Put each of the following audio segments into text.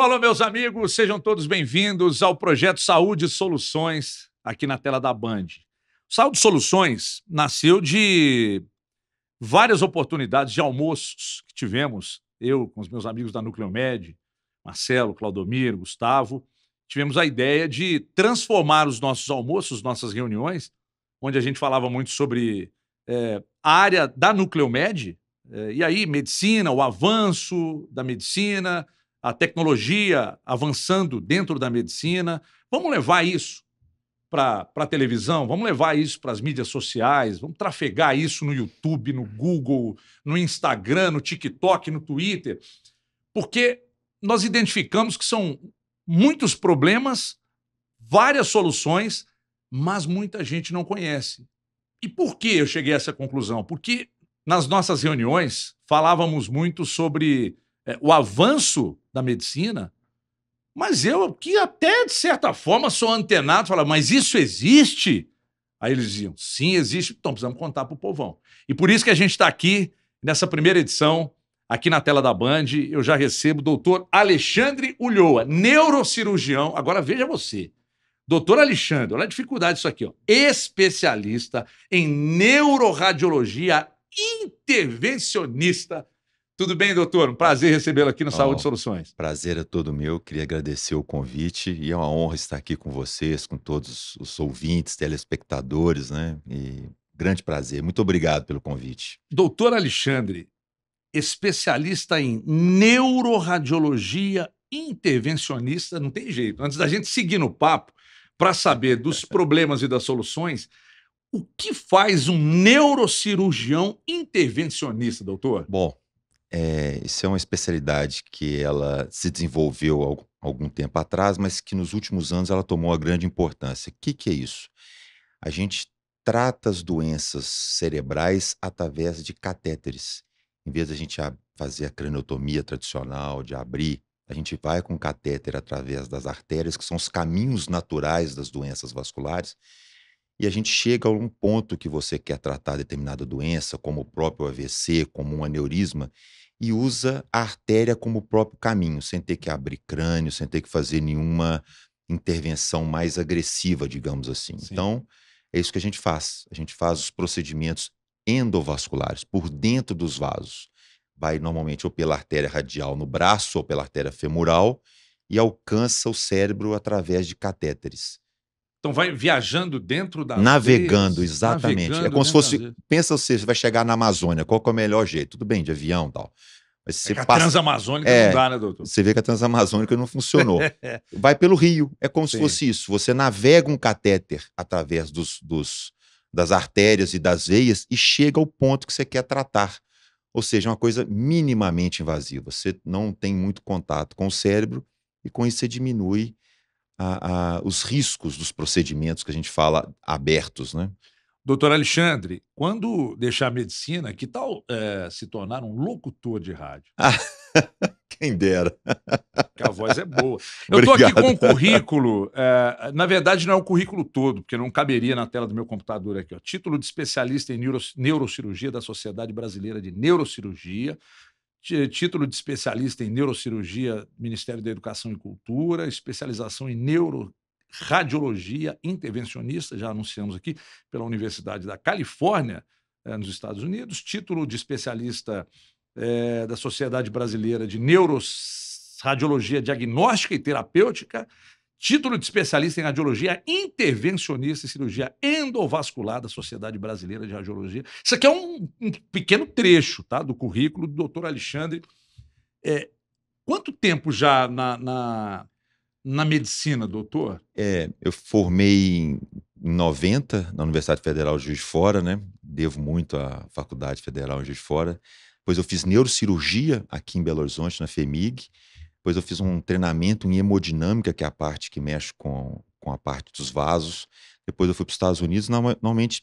Alô, alô, meus amigos, sejam todos bem-vindos ao projeto Saúde Soluções aqui na tela da Band. Saúde Soluções nasceu de várias oportunidades de almoços que tivemos, eu com os meus amigos da Nucleomed, Marcelo, Claudomiro, Gustavo, tivemos a ideia de transformar os nossos almoços, nossas reuniões, onde a gente falava muito sobre é, a área da Nucleomed é, e aí medicina, o avanço da medicina, a tecnologia avançando dentro da medicina. Vamos levar isso para a televisão, vamos levar isso para as mídias sociais, vamos trafegar isso no YouTube, no Google, no Instagram, no TikTok, no Twitter, porque nós identificamos que são muitos problemas, várias soluções, mas muita gente não conhece. E por que eu cheguei a essa conclusão? Porque nas nossas reuniões falávamos muito sobre é, o avanço da medicina, mas eu, que até de certa forma sou antenado, falava, mas isso existe? Aí eles diziam, sim, existe, então precisamos contar para o povão. E por isso que a gente está aqui nessa primeira edição, aqui na tela da Band, eu já recebo o doutor Alexandre Ulloa, neurocirurgião. Agora veja você. Doutor Alexandre, olha a dificuldade disso aqui, ó. especialista em neuroradiologia intervencionista tudo bem, doutor? Um prazer recebê-lo aqui no Saúde Soluções. Prazer é todo meu. Queria agradecer o convite e é uma honra estar aqui com vocês, com todos os ouvintes, telespectadores, né? E grande prazer. Muito obrigado pelo convite. Doutor Alexandre, especialista em neuroradiologia intervencionista, não tem jeito. Antes da gente seguir no papo, para saber dos problemas e das soluções, o que faz um neurocirurgião intervencionista, doutor? Bom, é, isso é uma especialidade que ela se desenvolveu há algum tempo atrás, mas que nos últimos anos ela tomou uma grande importância. O que, que é isso? A gente trata as doenças cerebrais através de catéteres. Em vez de a gente fazer a craniotomia tradicional, de abrir, a gente vai com catéter através das artérias, que são os caminhos naturais das doenças vasculares, e a gente chega a um ponto que você quer tratar determinada doença, como o próprio AVC, como um aneurisma, e usa a artéria como o próprio caminho, sem ter que abrir crânio, sem ter que fazer nenhuma intervenção mais agressiva, digamos assim. Sim. Então, é isso que a gente faz. A gente faz os procedimentos endovasculares, por dentro dos vasos. Vai normalmente ou pela artéria radial no braço ou pela artéria femoral e alcança o cérebro através de catéteres. Então vai viajando dentro da navegando vez, exatamente. É navegando é como se fosse pensa você vai chegar na Amazônia, qual é o melhor jeito? Tudo bem, de avião, tal. Mas é você é que a passa... Transamazônica é, não dá, né, doutor? Você vê que a Transamazônica não funcionou. vai pelo rio, é como Sim. se fosse isso. Você navega um catéter através dos, dos das artérias e das veias e chega ao ponto que você quer tratar. Ou seja, é uma coisa minimamente invasiva. Você não tem muito contato com o cérebro e com isso você diminui a, a, os riscos dos procedimentos que a gente fala abertos, né? Doutor Alexandre, quando deixar a medicina, que tal é, se tornar um locutor de rádio? Ah, quem dera. Porque a voz é boa. Eu estou aqui com um currículo, é, na verdade não é o currículo todo, porque não caberia na tela do meu computador aqui. Ó. Título de especialista em neuro, neurocirurgia da Sociedade Brasileira de Neurocirurgia, título de especialista em neurocirurgia, Ministério da Educação e Cultura, especialização em neuroradiologia intervencionista, já anunciamos aqui, pela Universidade da Califórnia, eh, nos Estados Unidos, título de especialista eh, da Sociedade Brasileira de Neuroradiologia Diagnóstica e Terapêutica, Título de especialista em radiologia intervencionista e cirurgia endovascular da Sociedade Brasileira de Radiologia. Isso aqui é um, um pequeno trecho tá, do currículo do doutor Alexandre. É, quanto tempo já na, na, na medicina, doutor? É, eu formei em 90 na Universidade Federal de Juiz de Fora, né? Devo muito à Faculdade Federal de Juiz de Fora. Depois eu fiz neurocirurgia aqui em Belo Horizonte, na FEMIG. Depois eu fiz um treinamento em hemodinâmica, que é a parte que mexe com, com a parte dos vasos. Depois eu fui para os Estados Unidos. Normalmente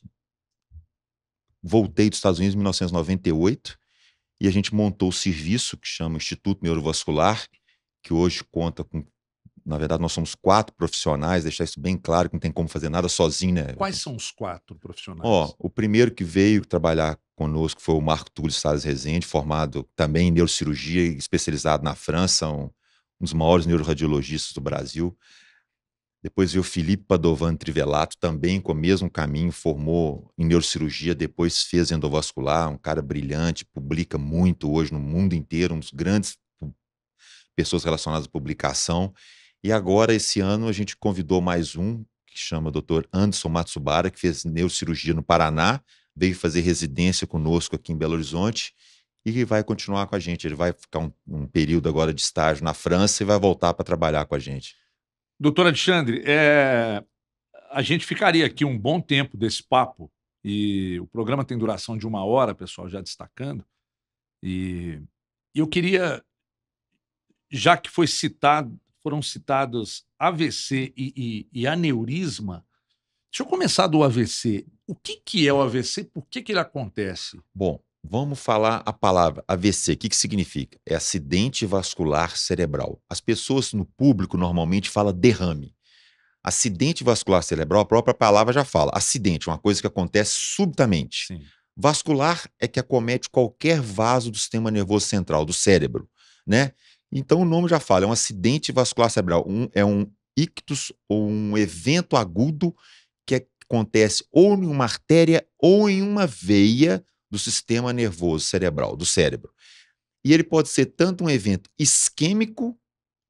voltei dos Estados Unidos em 1998 e a gente montou o serviço que chama Instituto Neurovascular, que hoje conta com na verdade, nós somos quatro profissionais, deixar isso bem claro, que não tem como fazer nada sozinho, né? Quais são os quatro profissionais? Ó, o primeiro que veio trabalhar conosco foi o Marco Túlio Salles Rezende, formado também em neurocirurgia e especializado na França, um, um dos maiores neuroradiologistas do Brasil. Depois veio o Felipe Padovani Trivelato, também com o mesmo caminho, formou em neurocirurgia, depois fez endovascular, um cara brilhante, publica muito hoje no mundo inteiro, um dos grandes pessoas relacionadas à publicação. E agora, esse ano, a gente convidou mais um, que chama Dr. Anderson Matsubara, que fez neurocirurgia no Paraná, veio fazer residência conosco aqui em Belo Horizonte e vai continuar com a gente. Ele vai ficar um, um período agora de estágio na França e vai voltar para trabalhar com a gente. Doutor Alexandre, é... a gente ficaria aqui um bom tempo desse papo e o programa tem duração de uma hora, pessoal, já destacando. E eu queria, já que foi citado foram citados AVC e, e, e aneurisma. Deixa eu começar do AVC. O que, que é o AVC? Por que, que ele acontece? Bom, vamos falar a palavra AVC. O que, que significa? É acidente vascular cerebral. As pessoas no público normalmente falam derrame. Acidente vascular cerebral, a própria palavra já fala. Acidente, uma coisa que acontece subitamente. Sim. Vascular é que acomete qualquer vaso do sistema nervoso central, do cérebro. Né? Então o nome já fala, é um acidente vascular cerebral. Um, é um ictus ou um evento agudo que é, acontece ou em uma artéria ou em uma veia do sistema nervoso cerebral, do cérebro. E ele pode ser tanto um evento isquêmico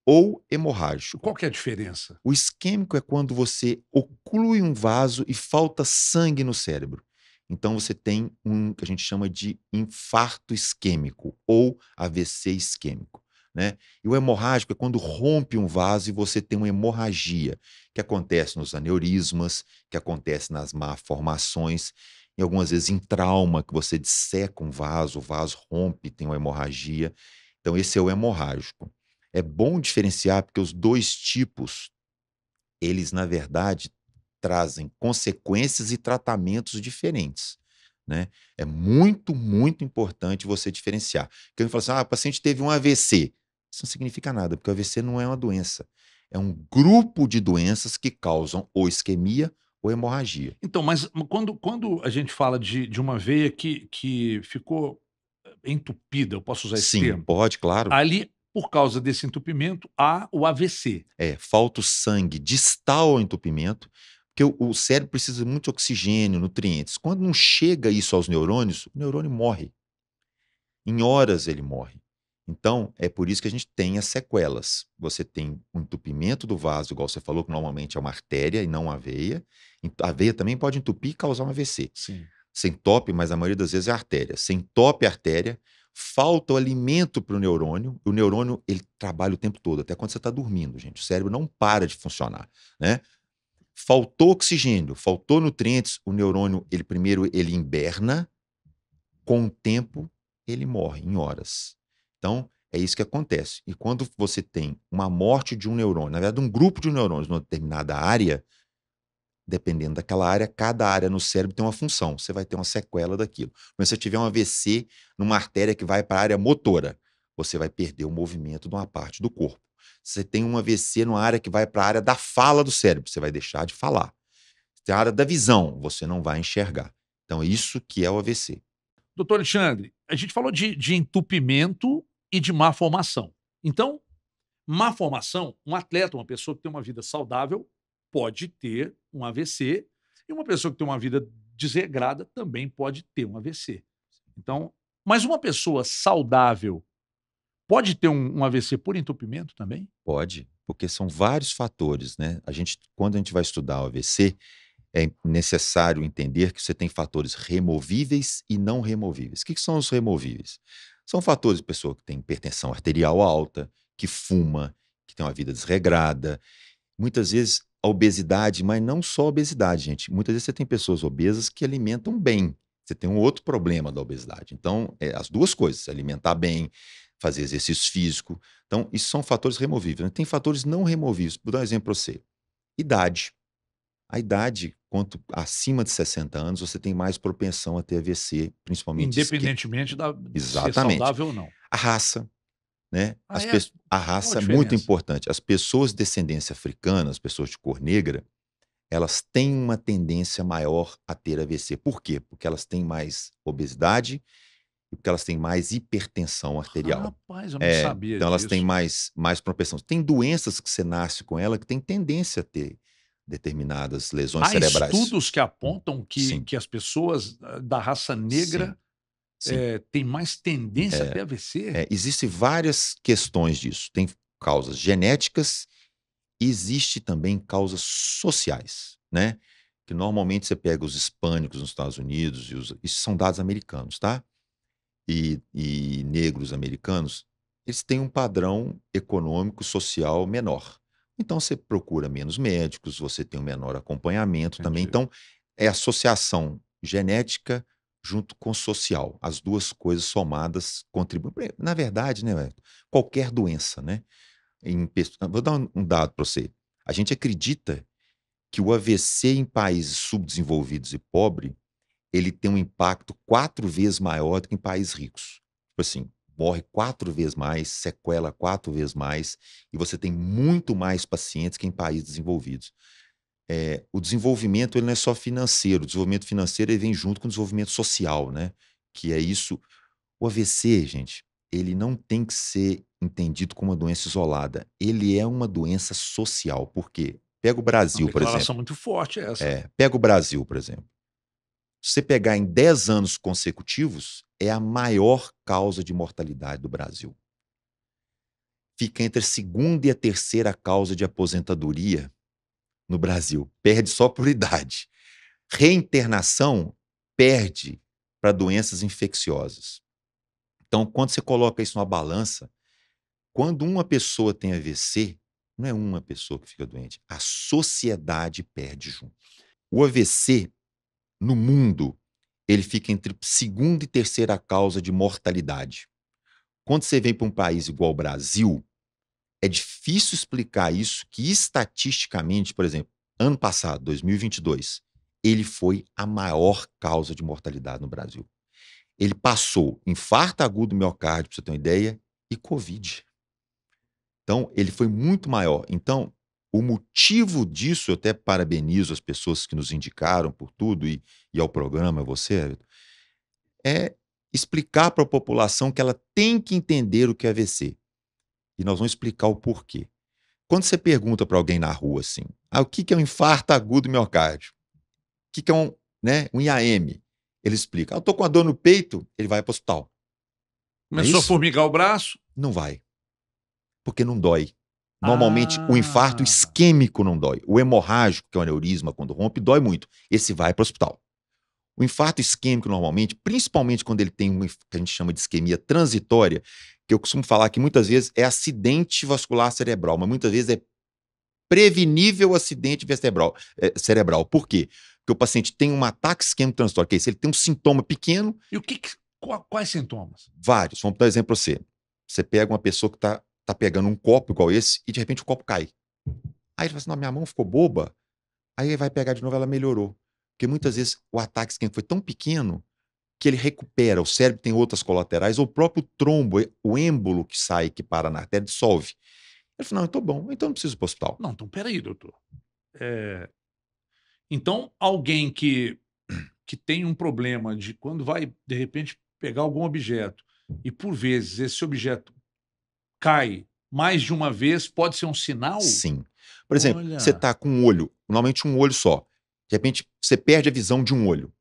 ou hemorrágico. Qual que é a diferença? O isquêmico é quando você oclui um vaso e falta sangue no cérebro. Então você tem um que a gente chama de infarto isquêmico ou AVC isquêmico. Né? E o hemorrágico é quando rompe um vaso e você tem uma hemorragia, que acontece nos aneurismas, que acontece nas malformações, e algumas vezes em trauma, que você disseca um vaso, o vaso rompe, tem uma hemorragia. Então, esse é o hemorrágico. É bom diferenciar porque os dois tipos, eles, na verdade, trazem consequências e tratamentos diferentes. Né? É muito, muito importante você diferenciar. Porque eu falo assim, ah, o paciente teve um AVC. Isso não significa nada, porque o AVC não é uma doença. É um grupo de doenças que causam ou isquemia ou hemorragia. Então, mas quando, quando a gente fala de, de uma veia que, que ficou eh, entupida, eu posso usar esse Sim, termo? Sim, pode, claro. Ali, por causa desse entupimento, há o AVC. É, falta o sangue distal ao entupimento, porque o, o cérebro precisa de muito oxigênio, nutrientes. Quando não chega isso aos neurônios, o neurônio morre. Em horas ele morre. Então, é por isso que a gente tem as sequelas. Você tem um entupimento do vaso, igual você falou, que normalmente é uma artéria e não uma veia. A veia também pode entupir e causar um AVC. Sim. Sem top, mas a maioria das vezes é artéria. Sem top é artéria, falta o alimento para o neurônio. O neurônio ele trabalha o tempo todo, até quando você está dormindo, gente. O cérebro não para de funcionar, né? Faltou oxigênio, faltou nutrientes, o neurônio ele primeiro ele inverna, com o tempo ele morre em horas. Então, é isso que acontece. E quando você tem uma morte de um neurônio, na verdade, um grupo de neurônios numa determinada área, dependendo daquela área, cada área no cérebro tem uma função. Você vai ter uma sequela daquilo. Mas se você tiver um AVC numa artéria que vai para a área motora, você vai perder o movimento de uma parte do corpo. Se você tem um AVC numa área que vai para a área da fala do cérebro, você vai deixar de falar. Se tem a área da visão, você não vai enxergar. Então, é isso que é o AVC. Doutor Alexandre, a gente falou de, de entupimento e de má formação. Então, má formação, um atleta, uma pessoa que tem uma vida saudável, pode ter um AVC, e uma pessoa que tem uma vida desregrada também pode ter um AVC. Então, mas uma pessoa saudável pode ter um, um AVC por entupimento também? Pode, porque são vários fatores, né? A gente, quando a gente vai estudar o AVC, é necessário entender que você tem fatores removíveis e não removíveis. O que, são os removíveis? São fatores de pessoa que tem hipertensão arterial alta, que fuma, que tem uma vida desregrada. Muitas vezes a obesidade, mas não só a obesidade, gente. Muitas vezes você tem pessoas obesas que alimentam bem. Você tem um outro problema da obesidade. Então, é, as duas coisas, alimentar bem, fazer exercício físico. Então, isso são fatores removíveis. Né? Tem fatores não removíveis. Vou dar um exemplo para você. Idade. A idade, quanto acima de 60 anos, você tem mais propensão a ter AVC, principalmente. Independentemente da Exatamente. ser saudável ou não. A raça, né? Ah, é? A raça é muito importante. As pessoas de descendência africana, as pessoas de cor negra, elas têm uma tendência maior a ter AVC. Por quê? Porque elas têm mais obesidade e porque elas têm mais hipertensão arterial. Rapaz, eu não é, sabia Então disso. elas têm mais, mais propensão. Tem doenças que você nasce com ela que tem tendência a ter determinadas lesões Há cerebrais. Há estudos que apontam que, que as pessoas ah, da raça negra Sim. Sim. É, têm mais tendência é, a ter AVC. É, Existem várias questões disso. Tem causas genéticas e existe também causas sociais, né? Que normalmente você pega os hispânicos nos Estados Unidos, e os, isso são dados americanos, tá? E, e negros americanos, eles têm um padrão econômico, social menor. Então você procura menos médicos, você tem um menor acompanhamento Entendi. também. Então é associação genética junto com social. As duas coisas somadas contribuem. Na verdade, né, qualquer doença, né? Em... Ah, vou dar um dado para você. A gente acredita que o AVC em países subdesenvolvidos e pobres ele tem um impacto quatro vezes maior do que em países ricos. Tipo assim, morre quatro vezes mais, sequela quatro vezes mais, e você tem muito mais pacientes que em países desenvolvidos. É, o desenvolvimento ele não é só financeiro, o desenvolvimento financeiro ele vem junto com o desenvolvimento social, né? Que é isso. O AVC, gente, ele não tem que ser entendido como uma doença isolada. Ele é uma doença social. Por quê? Pega o Brasil, uma por exemplo. Uma muito forte é essa. É, pega o Brasil, por exemplo. Se você pegar em 10 anos consecutivos, é a maior causa de mortalidade do Brasil. Fica entre a segunda e a terceira causa de aposentadoria no Brasil. Perde só por idade. Reinternação perde para doenças infecciosas. Então, quando você coloca isso numa balança, quando uma pessoa tem AVC, não é uma pessoa que fica doente, a sociedade perde junto. O AVC no mundo, ele fica entre segunda e terceira causa de mortalidade. Quando você vem para um país igual o Brasil, é difícil explicar isso que estatisticamente, por exemplo, ano passado, 2022, ele foi a maior causa de mortalidade no Brasil. Ele passou infarto agudo do miocárdio, para você ter uma ideia, e COVID. Então, ele foi muito maior. Então, o motivo disso, eu até parabenizo as pessoas que nos indicaram por tudo e, e ao programa, você, é explicar para a população que ela tem que entender o que é AVC. E nós vamos explicar o porquê. Quando você pergunta para alguém na rua assim, ah, o que, que é um infarto agudo miocárdio? O que, que é um, né, um IAM? Ele explica, ah, eu estou com a dor no peito, ele vai para o hospital. É Começou é a formigar o braço? Não vai. Porque não dói. Normalmente, ah. o infarto isquêmico não dói. O hemorrágico, que é o aneurisma, quando rompe, dói muito. Esse vai para o hospital. O infarto isquêmico, normalmente, principalmente quando ele tem o que a gente chama de isquemia transitória, que eu costumo falar que muitas vezes é acidente vascular cerebral, mas muitas vezes é prevenível acidente cerebral. É, cerebral. Por quê? Porque o paciente tem um ataque isquêmico transitório, que é isso, ele tem um sintoma pequeno. E o que, que qual, quais sintomas? Vários. Vamos dar um exemplo para você. Você pega uma pessoa que está tá pegando um copo igual esse e de repente o copo cai. Aí ele fala assim: não, minha mão ficou boba. Aí ele vai pegar de novo, ela melhorou. Porque muitas vezes o ataque isquêmico foi tão pequeno que ele recupera, o cérebro tem outras colaterais, ou o próprio trombo, o êmbolo que sai, que para na artéria, dissolve. Ele falou: não, eu então tô bom, então não preciso ir pro hospital. Não, então peraí, doutor. É... Então, alguém que, que tem um problema de quando vai, de repente, pegar algum objeto e, por vezes, esse objeto cai mais de uma vez pode ser um sinal? Sim. Por exemplo, Olha. você está com um olho, normalmente um olho só. De repente, você perde a visão de um olho.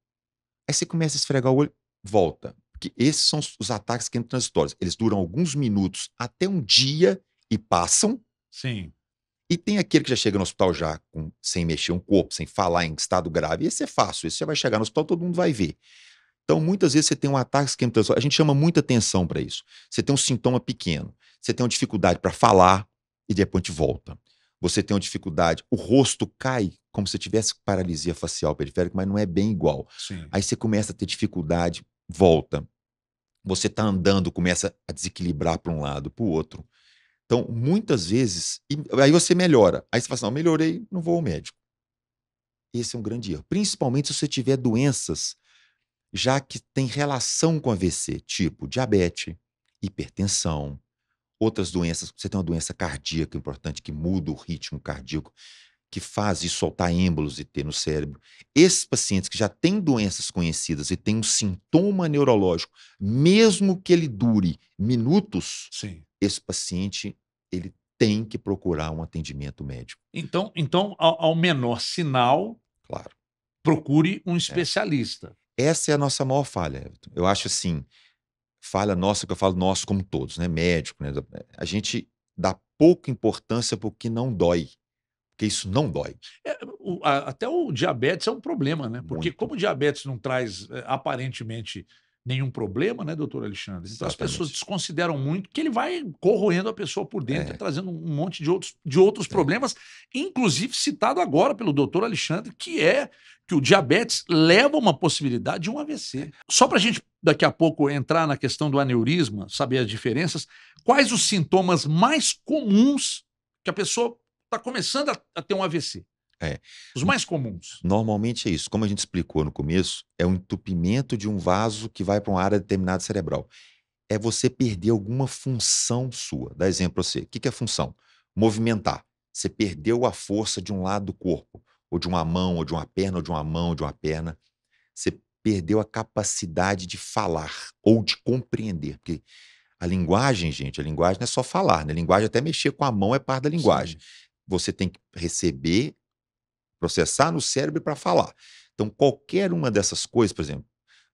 Aí você começa a esfregar o olho, volta. Porque esses são os ataques que entram transitórios. Eles duram alguns minutos até um dia e passam. Sim. E tem aquele que já chega no hospital já com, sem mexer um corpo, sem falar em estado grave. Esse é fácil, esse já vai chegar no hospital, todo mundo vai ver. Então, muitas vezes você tem um ataque transitório. A gente chama muita atenção para isso. Você tem um sintoma pequeno. Você tem uma dificuldade para falar e de repente volta. Você tem uma dificuldade, o rosto cai como se tivesse paralisia facial periférica, mas não é bem igual. Sim. Aí você começa a ter dificuldade, volta. Você está andando, começa a desequilibrar para um lado, para o outro. Então, muitas vezes, aí você melhora. Aí você fala assim, não, melhorei, não vou ao médico. Esse é um grande erro. Principalmente se você tiver doenças já que tem relação com AVC, tipo diabetes, hipertensão, outras doenças. Você tem uma doença cardíaca importante que muda o ritmo cardíaco, que faz isso soltar êmbolos e ter no cérebro. Esses pacientes que já têm doenças conhecidas e têm um sintoma neurológico, mesmo que ele dure minutos, Sim. esse paciente ele tem que procurar um atendimento médico. Então, então ao, ao menor sinal, claro. procure um é. especialista. É. Essa é a nossa maior falha. Eu acho assim, falha nossa, que eu falo nosso como todos, né? Médico, né? A gente dá pouca importância para o que não dói. Porque isso não dói. É, o, a, até o diabetes é um problema, né? Porque Muito. como o diabetes não traz eh, aparentemente nenhum problema, né, doutor Alexandre? Então Exatamente. as pessoas desconsideram muito que ele vai corroendo a pessoa por dentro, é. trazendo um monte de outros, de outros é. problemas, inclusive citado agora pelo doutor Alexandre, que é que o diabetes leva uma possibilidade de um AVC. É. Só para a gente daqui a pouco entrar na questão do aneurisma, saber as diferenças, quais os sintomas mais comuns que a pessoa está começando a, a ter um AVC? É. Os mais comuns. Normalmente é isso. Como a gente explicou no começo, é um entupimento de um vaso que vai para uma área determinada cerebral. É você perder alguma função sua. Dá exemplo para você. O que, que é função? Movimentar. Você perdeu a força de um lado do corpo, ou de uma mão, ou de uma perna, ou de uma mão, ou de uma perna. Você perdeu a capacidade de falar ou de compreender. Porque a linguagem, gente, a linguagem não é só falar, né? A linguagem é até mexer com a mão é parte da linguagem. Sim. Você tem que receber, processar no cérebro para falar. Então, qualquer uma dessas coisas, por exemplo,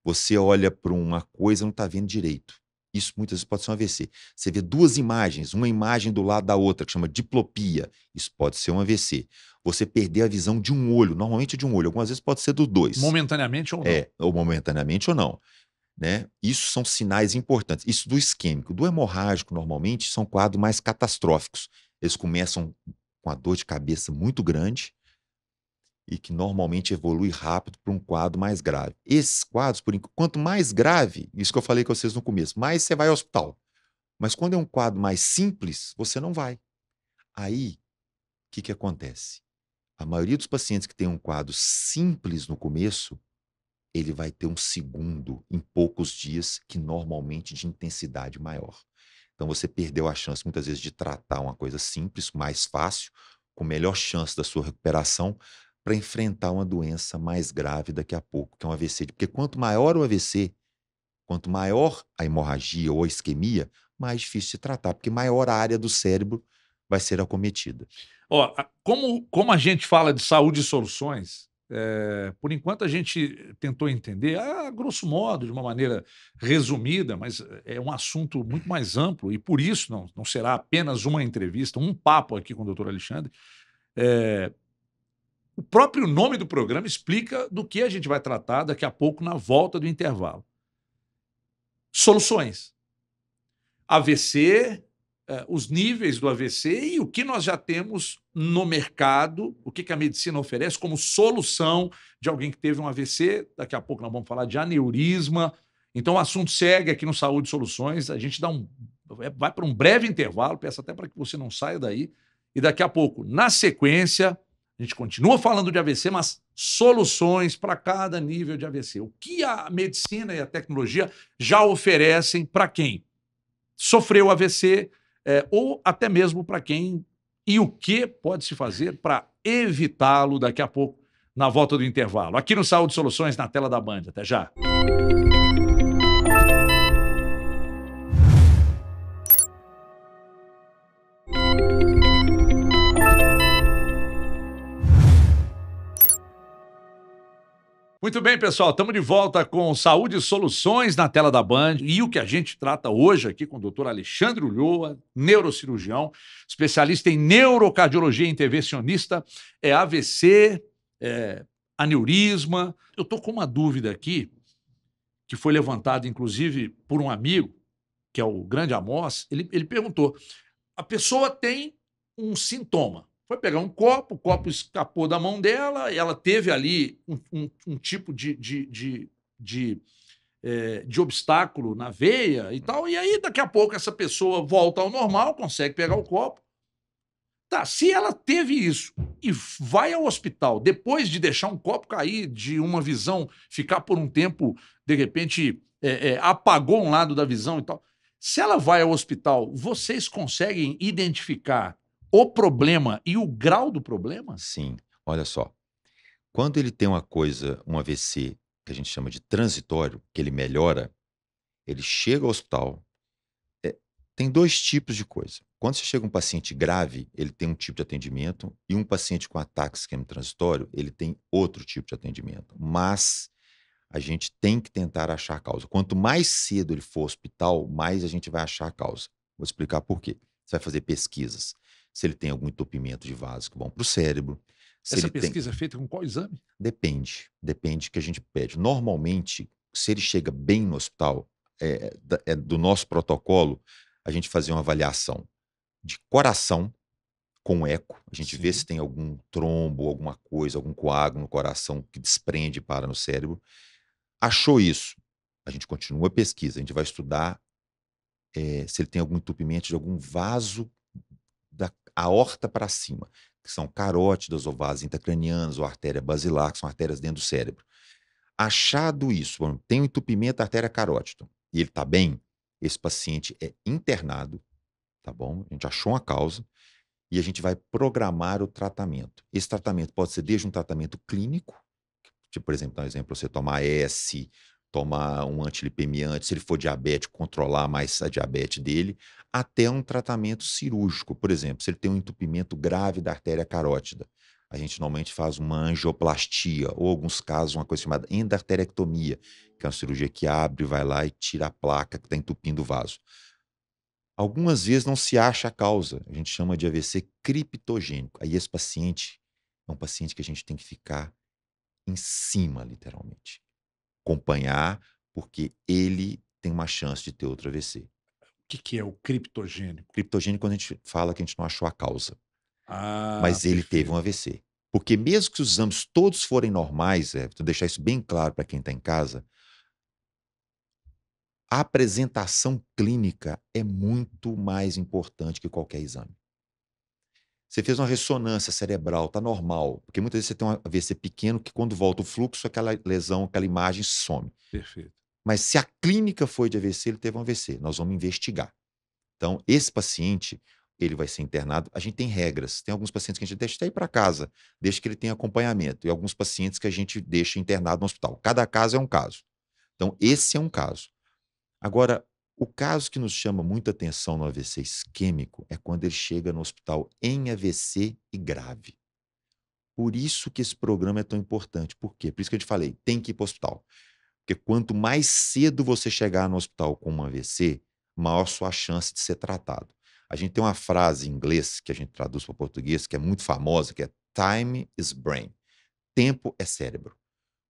você olha para uma coisa e não está vendo direito. Isso muitas vezes pode ser um AVC. Você vê duas imagens, uma imagem do lado da outra, que chama diplopia. Isso pode ser um AVC. Você perder a visão de um olho, normalmente de um olho, algumas vezes pode ser do dois. Momentaneamente ou não. É, ou momentaneamente ou não. Né? Isso são sinais importantes. Isso do isquêmico. Do hemorrágico, normalmente, são quadros mais catastróficos. Eles começam com a dor de cabeça muito grande, e que normalmente evolui rápido para um quadro mais grave. Esses quadros, por enquanto, quanto mais grave, isso que eu falei com vocês no começo, mais você vai ao hospital. Mas quando é um quadro mais simples, você não vai. Aí, o que, que acontece? A maioria dos pacientes que tem um quadro simples no começo, ele vai ter um segundo em poucos dias, que normalmente de intensidade maior. Então você perdeu a chance muitas vezes de tratar uma coisa simples, mais fácil, com melhor chance da sua recuperação, para enfrentar uma doença mais grave daqui a pouco, que é um AVC. Porque quanto maior o AVC, quanto maior a hemorragia ou a isquemia, mais difícil de tratar, porque maior a área do cérebro vai ser acometida. Ó, como, como a gente fala de saúde e soluções, é, por enquanto a gente tentou entender, a grosso modo, de uma maneira resumida, mas é um assunto muito mais amplo e por isso não, não será apenas uma entrevista, um papo aqui com o doutor Alexandre. É, o próprio nome do programa explica do que a gente vai tratar daqui a pouco na volta do intervalo. Soluções. AVC, é, os níveis do AVC e o que nós já temos no mercado, o que, a medicina oferece como solução de alguém que teve um AVC. Daqui a pouco nós vamos falar de aneurisma. Então, o assunto segue aqui no Saúde Soluções. A gente dá um, é, vai para um breve intervalo, peço até para que você não saia daí. E daqui a pouco, na sequência, a gente continua falando de AVC, mas soluções para cada nível de AVC. O que a medicina e a tecnologia já oferecem para quem sofreu AVC é, ou até mesmo para quem e o que pode se fazer para evitá-lo daqui a pouco na volta do intervalo. Aqui no Saúde Soluções, na tela da Band. Até já. Muito bem, pessoal. Estamos de volta com Saúde e Soluções na tela da Band. E o que a gente trata hoje aqui com o doutor Alexandre Ulloa, neurocirurgião, especialista em neurocardiologia intervencionista, é AVC, é, aneurisma. Eu estou com uma dúvida aqui, que foi levantada, inclusive, por um amigo, que é o grande Amos. Ele, ele perguntou: a pessoa tem um sintoma, foi pegar um copo, o copo escapou da mão dela, ela teve ali um, um, um tipo de, de, de, de, é, de, obstáculo na veia e tal, e aí daqui a pouco essa pessoa volta ao normal, consegue pegar o copo. Tá, se ela teve isso e vai ao hospital depois de deixar um copo cair, de uma visão ficar por um tempo, de repente é, é, apagou um lado da visão e tal. Se ela vai ao hospital, vocês conseguem identificar o problema e o grau do problema? Sim. Olha só. Quando ele tem uma coisa, um AVC, que a gente chama de transitório, que ele melhora, ele chega ao hospital. É, tem dois tipos de coisa. Quando você chega um paciente grave, ele tem um tipo de atendimento, e um paciente com ataque esquema transitório, ele tem outro tipo de atendimento. Mas a gente tem que tentar achar a causa. Quanto mais cedo ele for ao hospital, mais a gente vai achar a causa. Vou explicar por quê. Você vai fazer pesquisas se ele tem algum entupimento de vasos que vão é para o cérebro. Essa pesquisa tem... é feita com qual exame? Depende, depende do que a gente pede. Normalmente, se ele chega bem no hospital, é, é, é do nosso protocolo, a gente fazer uma avaliação de coração com eco. A gente Sim. vê se tem algum trombo, alguma coisa, algum coágulo no coração que desprende e para no cérebro. Achou isso? A gente continua a pesquisa, a gente vai estudar é, se ele tem algum entupimento de algum vaso aorta para cima, que são carótidas ou vasos intracranianos ou artéria basilar, que são artérias dentro do cérebro. Achado isso, tem um entupimento da artéria carótida e ele está bem, esse paciente é internado, tá bom? A gente achou uma causa e a gente vai programar o tratamento. Esse tratamento pode ser desde um tratamento clínico, tipo, por exemplo, dar um exemplo, você tomar S tomar um antilipemiante, se ele for diabético, controlar mais a diabetes dele, até um tratamento cirúrgico, por exemplo, se ele tem um entupimento grave da artéria carótida. A gente normalmente faz uma angioplastia, ou alguns casos, uma coisa chamada endarterectomia, que é uma cirurgia que abre, vai lá e tira a placa que está entupindo o vaso. Algumas vezes não se acha a causa, a gente chama de AVC criptogênico. Aí esse paciente é um paciente que a gente tem que ficar em cima, literalmente acompanhar, porque ele tem uma chance de ter outro AVC. O que, que é o criptogênico? Criptogênico quando a gente fala que a gente não achou a causa. Ah, Mas ele perfeito. teve um AVC. Porque mesmo que os exames todos forem normais, Everton, é, vou deixar isso bem claro para quem está em casa, a apresentação clínica é muito mais importante que qualquer exame. Você fez uma ressonância cerebral, tá normal. Porque muitas vezes você tem um AVC pequeno que quando volta o fluxo, aquela lesão, aquela imagem some. Perfeito. Mas se a clínica foi de AVC, ele teve um AVC. Nós vamos investigar. Então, esse paciente, ele vai ser internado. A gente tem regras. Tem alguns pacientes que a gente deixa até ir para casa, deixa que ele tenha acompanhamento. E alguns pacientes que a gente deixa internado no hospital. Cada caso é um caso. Então, esse é um caso. Agora, o caso que nos chama muita atenção no AVC isquêmico é quando ele chega no hospital em AVC e grave. Por isso que esse programa é tão importante. Por quê? Por isso que eu te falei, tem que ir para o hospital. Porque quanto mais cedo você chegar no hospital com um AVC, maior sua chance de ser tratado. A gente tem uma frase em inglês que a gente traduz para português que é muito famosa, que é time is brain. Tempo é cérebro.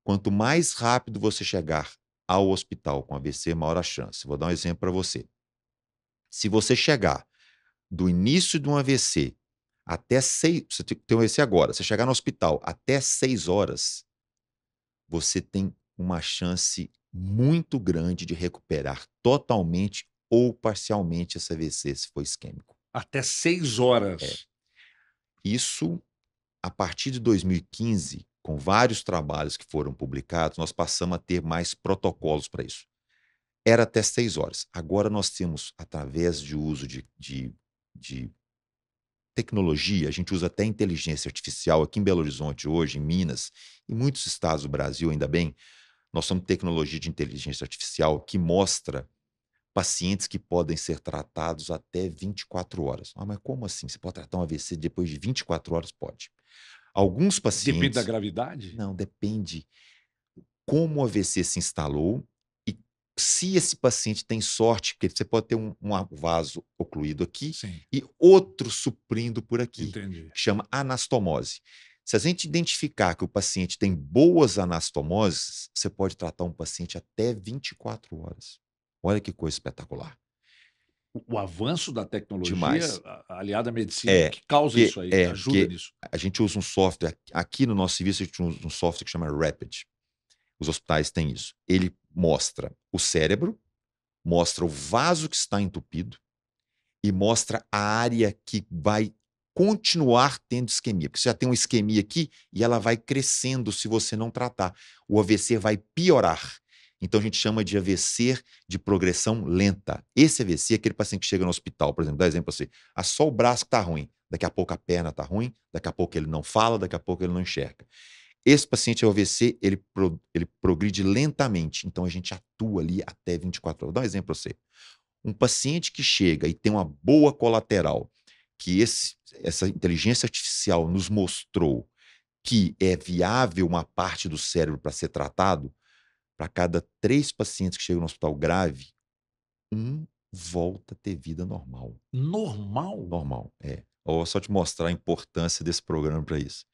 Quanto mais rápido você chegar ao hospital com AVC, maior a chance. Vou dar um exemplo para você. Se você chegar do início de um AVC até seis Você tem um AVC agora, você chegar no hospital até seis horas, você tem uma chance muito grande de recuperar totalmente ou parcialmente esse AVC, se for isquêmico. Até seis horas. É. Isso, a partir de 2015, com vários trabalhos que foram publicados, nós passamos a ter mais protocolos para isso. Era até seis horas. Agora nós temos, através de uso de, de, de tecnologia, a gente usa até inteligência artificial aqui em Belo Horizonte hoje, em Minas, e muitos estados do Brasil, ainda bem, nós temos tecnologia de inteligência artificial que mostra pacientes que podem ser tratados até 24 horas. Ah, mas como assim? Você pode tratar um AVC depois de 24 horas? Pode. Alguns pacientes. Depende da gravidade? Não, depende como o AVC se instalou e se esse paciente tem sorte, porque você pode ter um, um vaso ocluído aqui Sim. e outro suprindo por aqui. Entendi. Chama anastomose. Se a gente identificar que o paciente tem boas anastomoses, você pode tratar um paciente até 24 horas. Olha que coisa espetacular o avanço da tecnologia Demais. aliada à medicina é, que causa que, isso aí, é, ajuda nisso. A gente usa um software, aqui no nosso serviço a gente usa um software que chama Rapid. Os hospitais têm isso. Ele mostra o cérebro, mostra o vaso que está entupido e mostra a área que vai continuar tendo isquemia. Porque você já tem uma isquemia aqui e ela vai crescendo se você não tratar. O AVC vai piorar. Então a gente chama de AVC de progressão lenta. Esse AVC é aquele paciente que chega no hospital, por exemplo, dá exemplo assim: ah, só o braço está ruim, daqui a pouco a perna está ruim, daqui a pouco ele não fala, daqui a pouco ele não enxerga. Esse paciente é AVC, ele, pro, ele progride lentamente, então a gente atua ali até 24 horas. Dá um exemplo para você. Um paciente que chega e tem uma boa colateral, que esse, essa inteligência artificial nos mostrou que é viável uma parte do cérebro para ser tratado, para cada três pacientes que chegam no hospital grave, um volta a ter vida normal. Normal? Normal, é. Eu vou só te mostrar a importância desse programa para isso.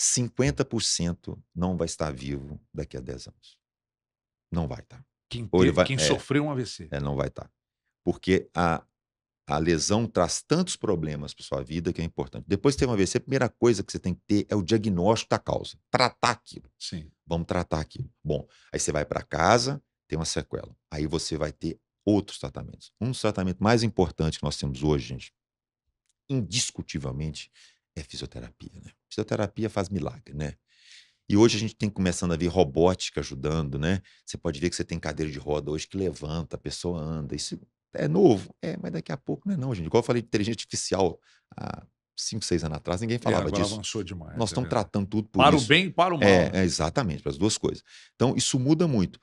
50% não vai estar vivo daqui a 10 anos. Não vai estar. Quem, teve, vai, quem é, sofreu um AVC. É, não vai estar. Porque a, a lesão traz tantos problemas para sua vida que é importante. Depois que tem uma AVC, a primeira coisa que você tem que ter é o diagnóstico da causa. Tratar aquilo. Sim. Vamos tratar aquilo. Bom, aí você vai para casa, tem uma sequela. Aí você vai ter outros tratamentos. Um dos tratamentos mais importantes que nós temos hoje, gente, indiscutivelmente, é fisioterapia. Né? Fisioterapia faz milagre, né? E hoje a gente tem começando a ver robótica ajudando, né? Você pode ver que você tem cadeira de roda hoje que levanta, a pessoa anda. Isso é novo? É, mas daqui a pouco não é não, gente. Igual eu falei de inteligência artificial há cinco, seis anos atrás, ninguém é, falava é, disso. avançou demais. Nós estamos é. tratando tudo por para isso. Para o bem e para o é, mal. É, é exatamente, para as duas coisas. Então, isso muda muito.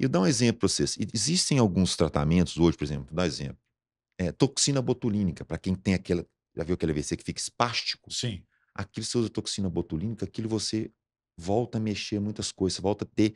E eu dar um exemplo para vocês. Existem alguns tratamentos hoje, por exemplo, vou dar um exemplo. toxina botulínica, para quem tem aquela, já viu aquele AVC que fica espástico? Sim. Aquilo você usa toxina botulínica, aquilo você volta a mexer muitas coisas, volta a ter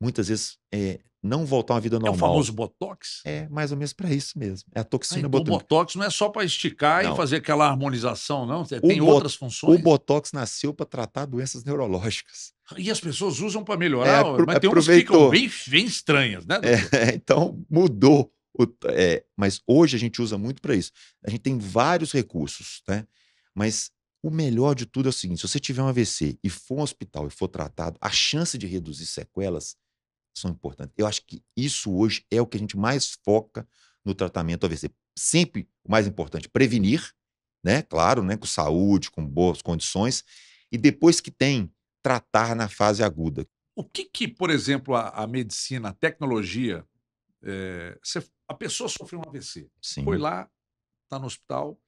muitas vezes é, não voltar uma vida normal. É o famoso botox? É, mais ou menos para isso mesmo. É a ah, toxina ah, então O botox não é só para esticar não. e fazer aquela harmonização, não? Tem o outras funções? O botox nasceu para tratar doenças neurológicas. E as pessoas usam para é, melhorar, é, mas tem aproveitou. que ficam bem, bem estranhas, né? É, então mudou. O, é, mas hoje a gente usa muito para isso. A gente tem vários recursos, né? Mas o melhor de tudo é o seguinte: se você tiver um AVC e for ao hospital e for tratado, a chance de reduzir sequelas são importantes. Eu acho que isso hoje é o que a gente mais foca no tratamento do AVC. Sempre o mais importante, prevenir, né? Claro, né? Com saúde, com boas condições. E depois que tem, tratar na fase aguda. O que, que por exemplo, a, a medicina, a tecnologia, é, a pessoa sofreu um AVC, Sim. foi lá, está no hospital,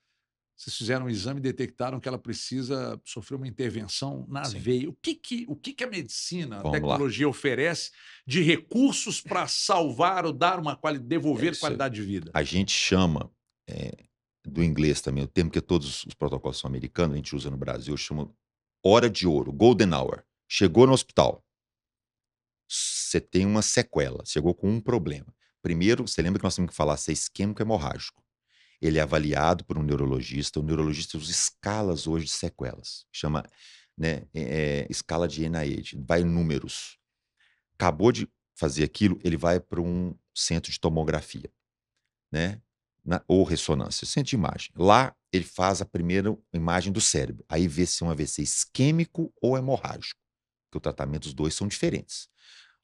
vocês fizeram um exame e detectaram que ela precisa sofrer uma intervenção na Sim. veia. O que, que, o que, que a medicina, Vamos a tecnologia lá. oferece de recursos para salvar ou dar uma qualidade, devolver é qualidade de vida? A gente chama, é, do inglês também, o termo que todos os protocolos são americanos, a gente usa no Brasil, chama hora de ouro, golden hour. Chegou no hospital, você tem uma sequela, chegou com um problema. Primeiro, você lembra que nós temos que falar se é isquêmico ou hemorrágico. Ele é avaliado por um neurologista. O neurologista usa escalas hoje de sequelas, chama né, é, é escala de NIH, vai em números. Acabou de fazer aquilo, ele vai para um centro de tomografia, né? Na, ou ressonância, centro de imagem. Lá ele faz a primeira imagem do cérebro. Aí vê se é um AVC isquêmico ou hemorrágico, porque o tratamento dos dois são diferentes.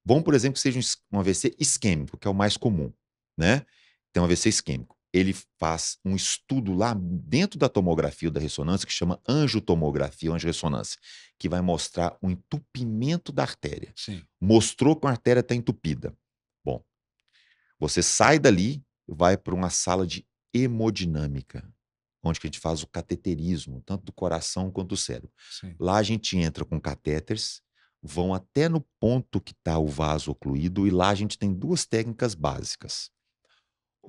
Bom, por exemplo, que seja um AVC isquêmico, que é o mais comum, né? Tem um AVC isquêmico ele faz um estudo lá dentro da tomografia ou da ressonância que chama angiotomografia ou ressonância, que vai mostrar o entupimento da artéria. Sim. Mostrou que a artéria está entupida. Bom, você sai dali, vai para uma sala de hemodinâmica, onde a gente faz o cateterismo, tanto do coração quanto do cérebro. Sim. Lá a gente entra com catéteres, vão até no ponto que está o vaso ocluído, e lá a gente tem duas técnicas básicas.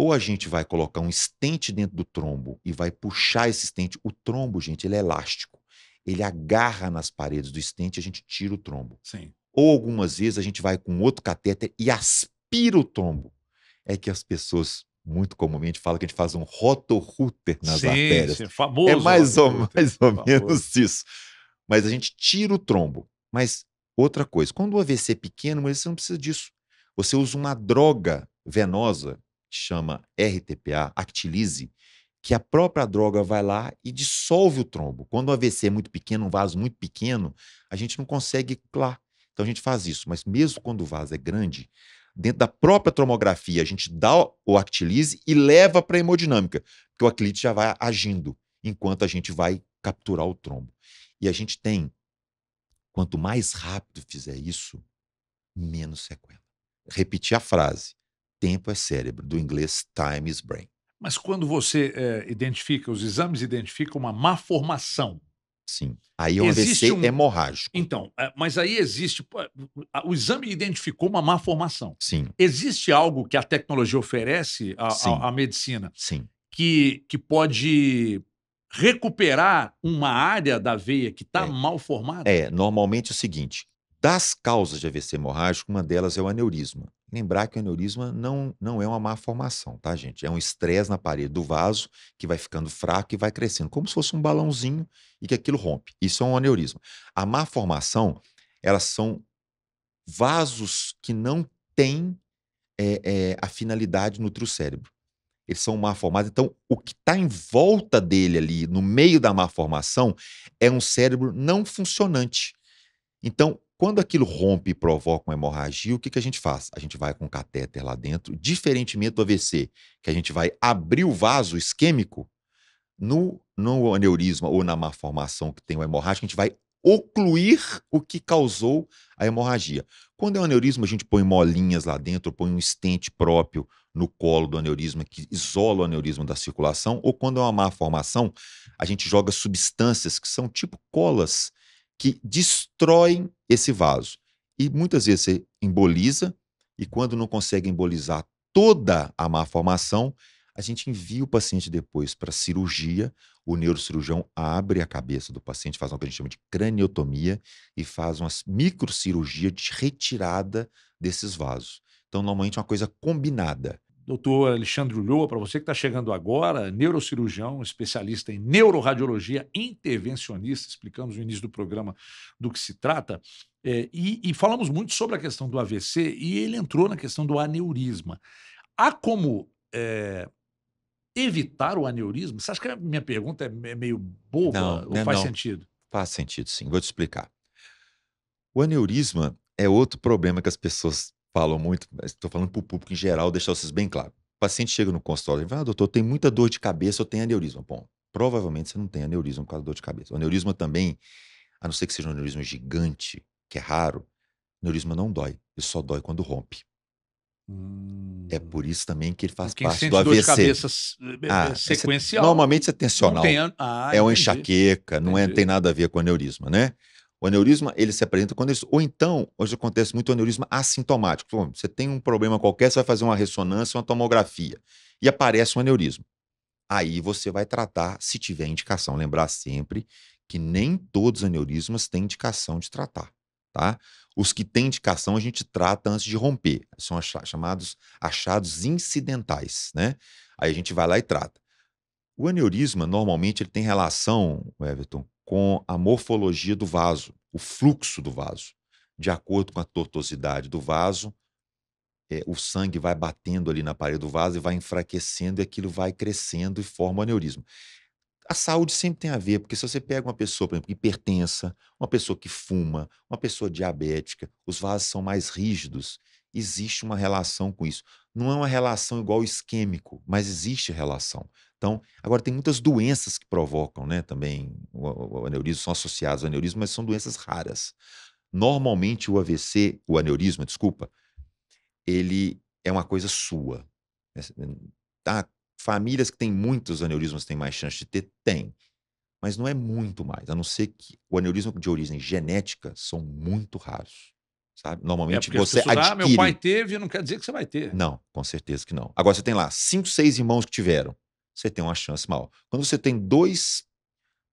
Ou a gente vai colocar um estente dentro do trombo e vai puxar esse estente. O trombo, gente, ele é elástico. Ele agarra nas paredes do estente e a gente tira o trombo. Sim. Ou algumas vezes a gente vai com outro catéter e aspira o trombo. É que as pessoas muito comumente falam que a gente faz um rotorruter nas sim, artérias. Sim, famoso. É mais ou, mais ou menos isso. Mas a gente tira o trombo. Mas outra coisa, quando o AVC é pequeno, você não precisa disso. Você usa uma droga venosa chama RTPA, Actilize que a própria droga vai lá e dissolve o trombo. Quando o AVC é muito pequeno, um vaso muito pequeno, a gente não consegue lá. Então a gente faz isso. Mas mesmo quando o vaso é grande, dentro da própria tomografia a gente dá o Actilize e leva para a hemodinâmica, porque o actilite já vai agindo enquanto a gente vai capturar o trombo. E a gente tem, quanto mais rápido fizer isso, menos sequela. Repetir a frase tempo é cérebro, do inglês time is brain. Mas quando você é, identifica, os exames identificam uma má formação. Sim. Aí o é AVC um... hemorrágico. Então, é, mas aí existe. O exame identificou uma má formação. Sim. Existe algo que a tecnologia oferece à, Sim. à, à medicina Sim. Que, que pode recuperar uma área da veia que está é. mal formada? É, normalmente é o seguinte: das causas de AVC hemorrágico, uma delas é o aneurisma. Lembrar que o aneurisma não, não é uma má formação, tá, gente? É um estresse na parede do vaso que vai ficando fraco e vai crescendo, como se fosse um balãozinho e que aquilo rompe. Isso é um aneurisma. A má formação, elas são vasos que não têm é, é, a finalidade nutrir o cérebro. Eles são má formados. Então, o que está em volta dele ali, no meio da má formação, é um cérebro não funcionante. Então, quando aquilo rompe e provoca uma hemorragia, o que, que a gente faz? A gente vai com o catéter lá dentro, diferentemente do AVC, que a gente vai abrir o vaso isquêmico no, no aneurisma ou na malformação que tem uma hemorragia, a gente vai ocluir o que causou a hemorragia. Quando é um aneurisma, a gente põe molinhas lá dentro, põe um estente próprio no colo do aneurisma que isola o aneurisma da circulação, ou quando é uma má formação, a gente joga substâncias que são tipo colas que destroem esse vaso. E muitas vezes você emboliza, e quando não consegue embolizar toda a malformação, a gente envia o paciente depois para cirurgia. O neurocirurgião abre a cabeça do paciente, faz o que a gente chama de craniotomia e faz uma microcirurgia de retirada desses vasos. Então, normalmente é uma coisa combinada doutor Alexandre Ulloa, para você que está chegando agora, neurocirurgião, especialista em neuroradiologia intervencionista, explicamos no início do programa do que se trata, é, e, e falamos muito sobre a questão do AVC e ele entrou na questão do aneurisma. Há como é, evitar o aneurisma? Você acha que a minha pergunta é meio boba não, ou não, né, faz não. sentido? Faz sentido, sim. Vou te explicar. O aneurisma é outro problema que as pessoas falam muito, estou falando para o público em geral, deixar vocês bem claro. O paciente chega no consultório e fala, ah, doutor, tem muita dor de cabeça, eu tenho aneurisma. Bom, provavelmente você não tem aneurisma por causa da dor de cabeça. O aneurisma também, a não ser que seja um aneurisma gigante, que é raro, o aneurisma não dói, ele só dói quando rompe. É hum. por isso também que ele faz Quem parte do AVC. Dor de cabeça eh, eh, ah, eh, sequencial. normalmente é tensional. An... Ah, é uma enxaqueca, não é, tem nada a ver com aneurisma, né? O aneurisma, ele se apresenta quando eles. Ou então, hoje acontece muito o aneurisma assintomático. Bom, você tem um problema qualquer, você vai fazer uma ressonância, uma tomografia, e aparece um aneurisma. Aí você vai tratar se tiver indicação. Lembrar sempre que nem todos os aneurismas têm indicação de tratar, tá? Os que têm indicação a gente trata antes de romper. São ach chamados achados incidentais, né? Aí a gente vai lá e trata. O aneurisma, normalmente, ele tem relação, Everton, com a morfologia do vaso, o fluxo do vaso. De acordo com a tortuosidade do vaso, é, o sangue vai batendo ali na parede do vaso e vai enfraquecendo e aquilo vai crescendo e forma o aneurisma. A saúde sempre tem a ver, porque se você pega uma pessoa, por exemplo, hipertensa, uma pessoa que fuma, uma pessoa diabética, os vasos são mais rígidos. Existe uma relação com isso. Não é uma relação igual isquêmico, mas existe relação. Então, agora tem muitas doenças que provocam, né? Também o, o aneurisma são associados ao aneurisma, mas são doenças raras. Normalmente o AVC, o aneurisma, desculpa, ele é uma coisa sua. Tá? Famílias que têm muitos aneurismas têm mais chance de ter? Tem. Mas não é muito mais, a não ser que o aneurisma de origem genética são muito raros. Sabe? É, Normalmente é você pessoas, adquire... Ah, meu pai teve, não quer dizer que você vai ter. Não, com certeza que não. Agora você tem lá cinco, seis irmãos que tiveram você tem uma chance maior. Quando você tem dois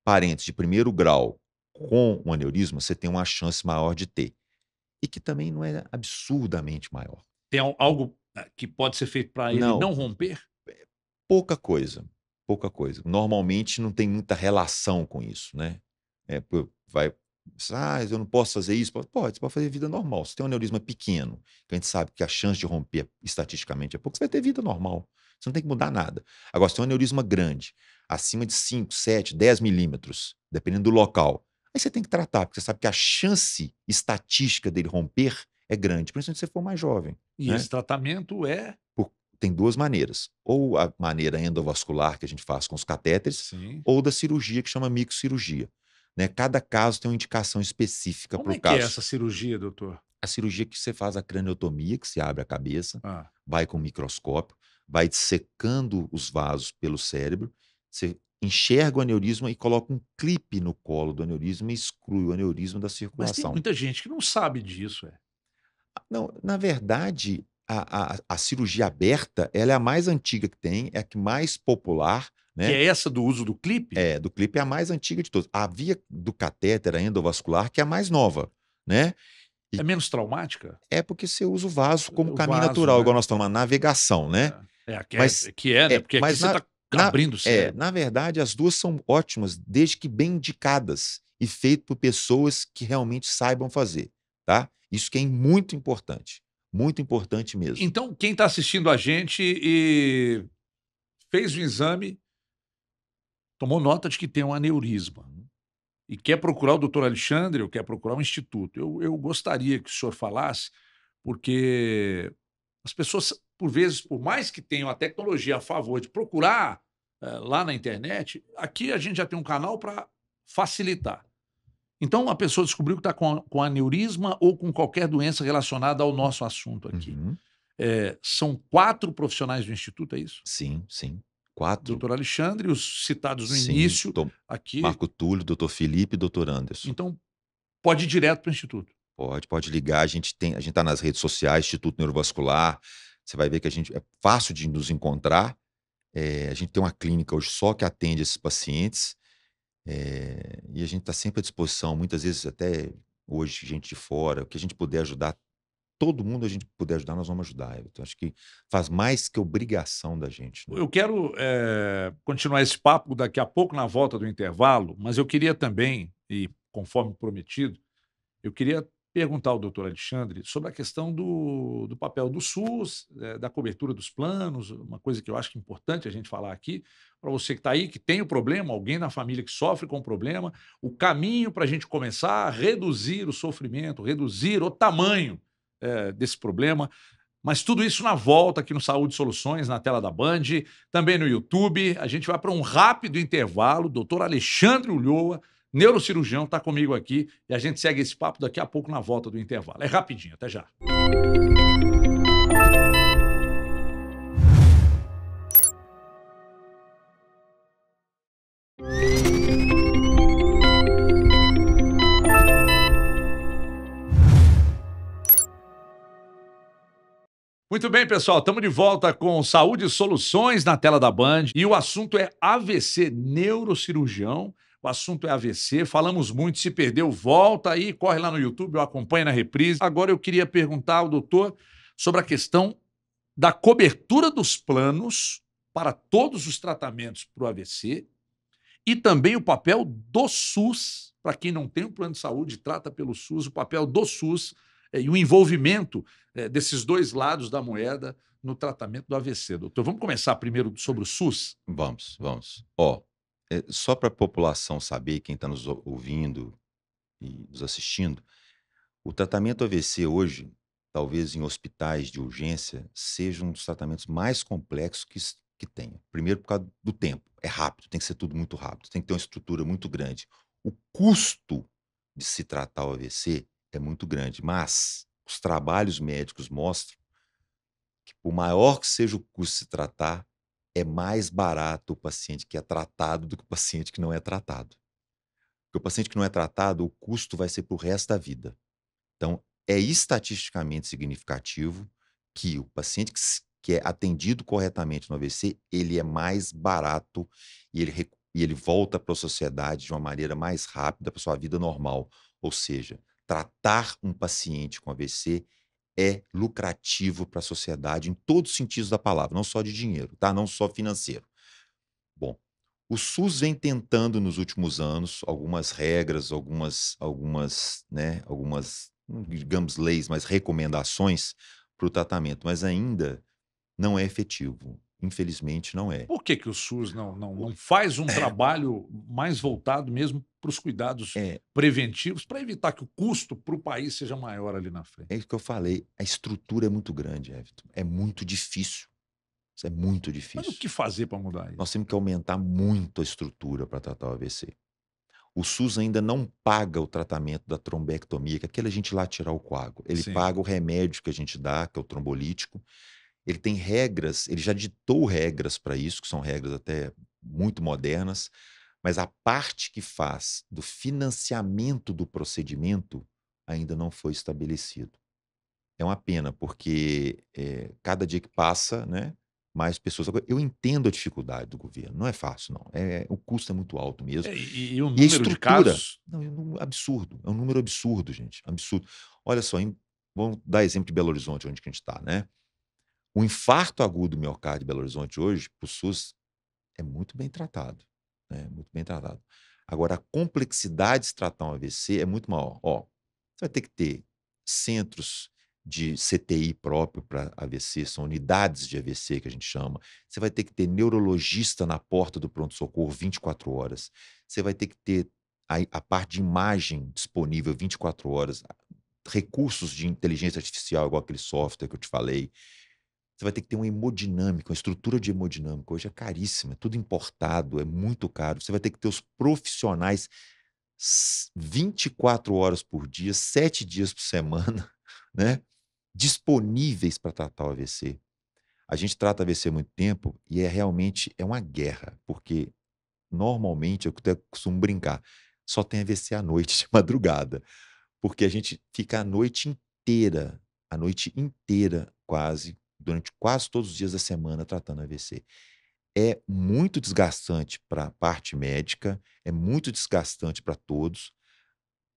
parentes de primeiro grau com um aneurisma, você tem uma chance maior de ter. E que também não é absurdamente maior. Tem algo eh, que pode ser feito para ele não, não romper? É, pouca coisa. Pouca coisa. Normalmente não tem muita relação com isso, né? É, vai, ah, eu não posso fazer isso. Pode, você pode fazer vida normal. Se tem um aneurisma pequeno, que a gente sabe que a chance de romper estatisticamente é pouco, você vai ter vida normal. Você não tem que mudar nada. Agora, se tem um aneurisma grande, acima de 5, 7, 10 milímetros, dependendo do local, aí você tem que tratar, porque você sabe que a chance estatística dele romper é grande, principalmente se você for mais jovem. E né? esse tratamento é? tem duas maneiras. Ou a maneira endovascular que a gente faz com os catéteres, Sim. ou da cirurgia que chama microcirurgia. Né? Cada caso tem uma indicação específica para o é, é caso. Como é essa cirurgia, doutor? A cirurgia que você faz a craniotomia, que se abre a cabeça, ah. vai com o microscópio vai secando os vasos pelo cérebro, você enxerga o aneurisma e coloca um clipe no colo do aneurisma e exclui o aneurisma da circulação. Mas tem muita gente que não sabe disso, é. Ah, não, na verdade, a, a, a cirurgia aberta, ela é a mais antiga que tem, é a que mais popular, né? Que é essa do uso do clipe? É, do clipe é a mais antiga de todas. A via do catéter endovascular, que é a mais nova, né? E é menos traumática? É porque você usa o vaso como o caminho vaso, natural, né? igual nós estamos na navegação, né? É. É, que, mas, é, que é, né? Porque é, mas aqui é, né? é, na, você está abrindo o é, Na verdade, as duas são ótimas, desde que bem indicadas e feito por pessoas que realmente saibam fazer, tá? Isso que é muito importante, muito importante mesmo. Então, quem está assistindo a gente e fez o exame, tomou nota de que tem um aneurisma uhum. e quer procurar o doutor Alexandre ou quer procurar um instituto. Eu, eu gostaria que o senhor falasse, porque as pessoas por vezes, por mais que tenham a tecnologia a favor de procurar eh, lá na internet, aqui a gente já tem um canal para facilitar. Então, a pessoa descobriu que está com, com, aneurisma ou com qualquer doença relacionada ao nosso assunto aqui. Uhum. É, são quatro profissionais do Instituto, é isso? Sim, sim. Quatro. Doutor Alexandre, os citados no sim, início. Tô... aqui. Marco Túlio, doutor Felipe e doutor Anderson. Então, pode ir direto para o Instituto. Pode, pode ligar. A gente tem, a gente está nas redes sociais, Instituto Neurovascular. Você vai ver que a gente é fácil de nos encontrar. É, a gente tem uma clínica hoje só que atende esses pacientes. É, e a gente está sempre à disposição, muitas vezes até hoje, gente de fora, o que a gente puder ajudar, todo mundo a gente puder ajudar, nós vamos ajudar, Então, Acho que faz mais que obrigação da gente. Né? Eu quero é, continuar esse papo daqui a pouco na volta do intervalo, mas eu queria também, e conforme prometido, eu queria perguntar ao doutor Alexandre sobre a questão do, do papel do SUS, é, da cobertura dos planos, uma coisa que eu acho que é importante a gente falar aqui, para você que está aí, que tem o problema, alguém na família que sofre com o problema, o caminho para a gente começar a reduzir o sofrimento, reduzir o tamanho é, desse problema. Mas tudo isso na volta aqui no Saúde Soluções, na tela da Band, também no YouTube. A gente vai para um rápido intervalo. Doutor Alexandre Ulloa neurocirurgião, está comigo aqui e a gente segue esse papo daqui a pouco na volta do intervalo. É rapidinho, até já. Muito bem, pessoal, estamos de volta com Saúde e Soluções na tela da Band e o assunto é AVC, neurocirurgião o assunto é AVC, falamos muito, se perdeu, volta aí, corre lá no YouTube, eu acompanho na reprise. Agora eu queria perguntar ao doutor sobre a questão da cobertura dos planos para todos os tratamentos para o AVC e também o papel do SUS, para quem não tem um plano de saúde, trata pelo SUS, o papel do SUS é, e o envolvimento é, desses dois lados da moeda no tratamento do AVC. Doutor, vamos começar primeiro sobre o SUS? Vamos, vamos. Ó, é, só para a população saber, quem está nos ouvindo e nos assistindo, o tratamento AVC hoje, talvez em hospitais de urgência, seja um dos tratamentos mais complexos que, que tenha. Primeiro, por causa do tempo. É rápido, tem que ser tudo muito rápido, tem que ter uma estrutura muito grande. O custo de se tratar o AVC é muito grande, mas os trabalhos médicos mostram que, por maior que seja o custo de se tratar, é mais barato o paciente que é tratado do que o paciente que não é tratado. Porque o paciente que não é tratado, o custo vai ser para o resto da vida. Então, é estatisticamente significativo que o paciente que, que é atendido corretamente no AVC, ele é mais barato e ele, e ele volta para a sociedade de uma maneira mais rápida, para sua vida normal. Ou seja, tratar um paciente com AVC é lucrativo para a sociedade em todos os sentidos da palavra, não só de dinheiro, tá? Não só financeiro. Bom, o SUS vem tentando nos últimos anos algumas regras, algumas, algumas, né, algumas, digamos, leis, mas recomendações para o tratamento, mas ainda não é efetivo. Infelizmente, não é. Por que, que o SUS não, não, não faz um é. trabalho mais voltado mesmo para os cuidados é. preventivos, para evitar que o custo para o país seja maior ali na frente? É isso que eu falei. A estrutura é muito grande, Everton. É muito difícil. Isso é muito difícil. Mas o que fazer para mudar isso? Nós temos que aumentar muito a estrutura para tratar o AVC. O SUS ainda não paga o tratamento da trombectomia, que é aquele a gente lá tirar o coágulo. Ele Sim. paga o remédio que a gente dá, que é o trombolítico, ele tem regras, ele já ditou regras para isso, que são regras até muito modernas, mas a parte que faz do financiamento do procedimento ainda não foi estabelecido. É uma pena, porque é, cada dia que passa, né, mais pessoas. eu entendo a dificuldade do governo, não é fácil, não. É, o custo é muito alto mesmo. É, e, e, o número e a estrutura, de casos? Não, é um absurdo. É um número absurdo, gente. Absurdo. Olha só, em, vamos dar exemplo de Belo Horizonte, onde a gente está, né? O infarto agudo do miocárdio de Belo Horizonte hoje, para o SUS, é muito bem tratado. Né? Muito bem tratado. Agora, a complexidade de se tratar um AVC é muito maior. Ó, você vai ter que ter centros de CTI próprio para AVC, são unidades de AVC que a gente chama. Você vai ter que ter neurologista na porta do pronto-socorro 24 horas. Você vai ter que ter a, a, parte de imagem disponível 24 horas, recursos de inteligência artificial, igual aquele software que eu te falei. Você vai ter que ter um hemodinâmico, uma estrutura de hemodinâmico. Hoje é caríssima, é tudo importado, é muito caro. Você vai ter que ter os profissionais 24 horas por dia, 7 dias por semana, né? disponíveis para tratar o AVC. A gente trata AVC há muito tempo e é realmente é uma guerra, porque normalmente, é eu até costumo brincar, só tem AVC à noite, de madrugada, porque a gente fica a noite inteira, a noite inteira quase, durante quase todos os dias da semana tratando AVC. É muito desgastante para a parte médica, é muito desgastante para todos,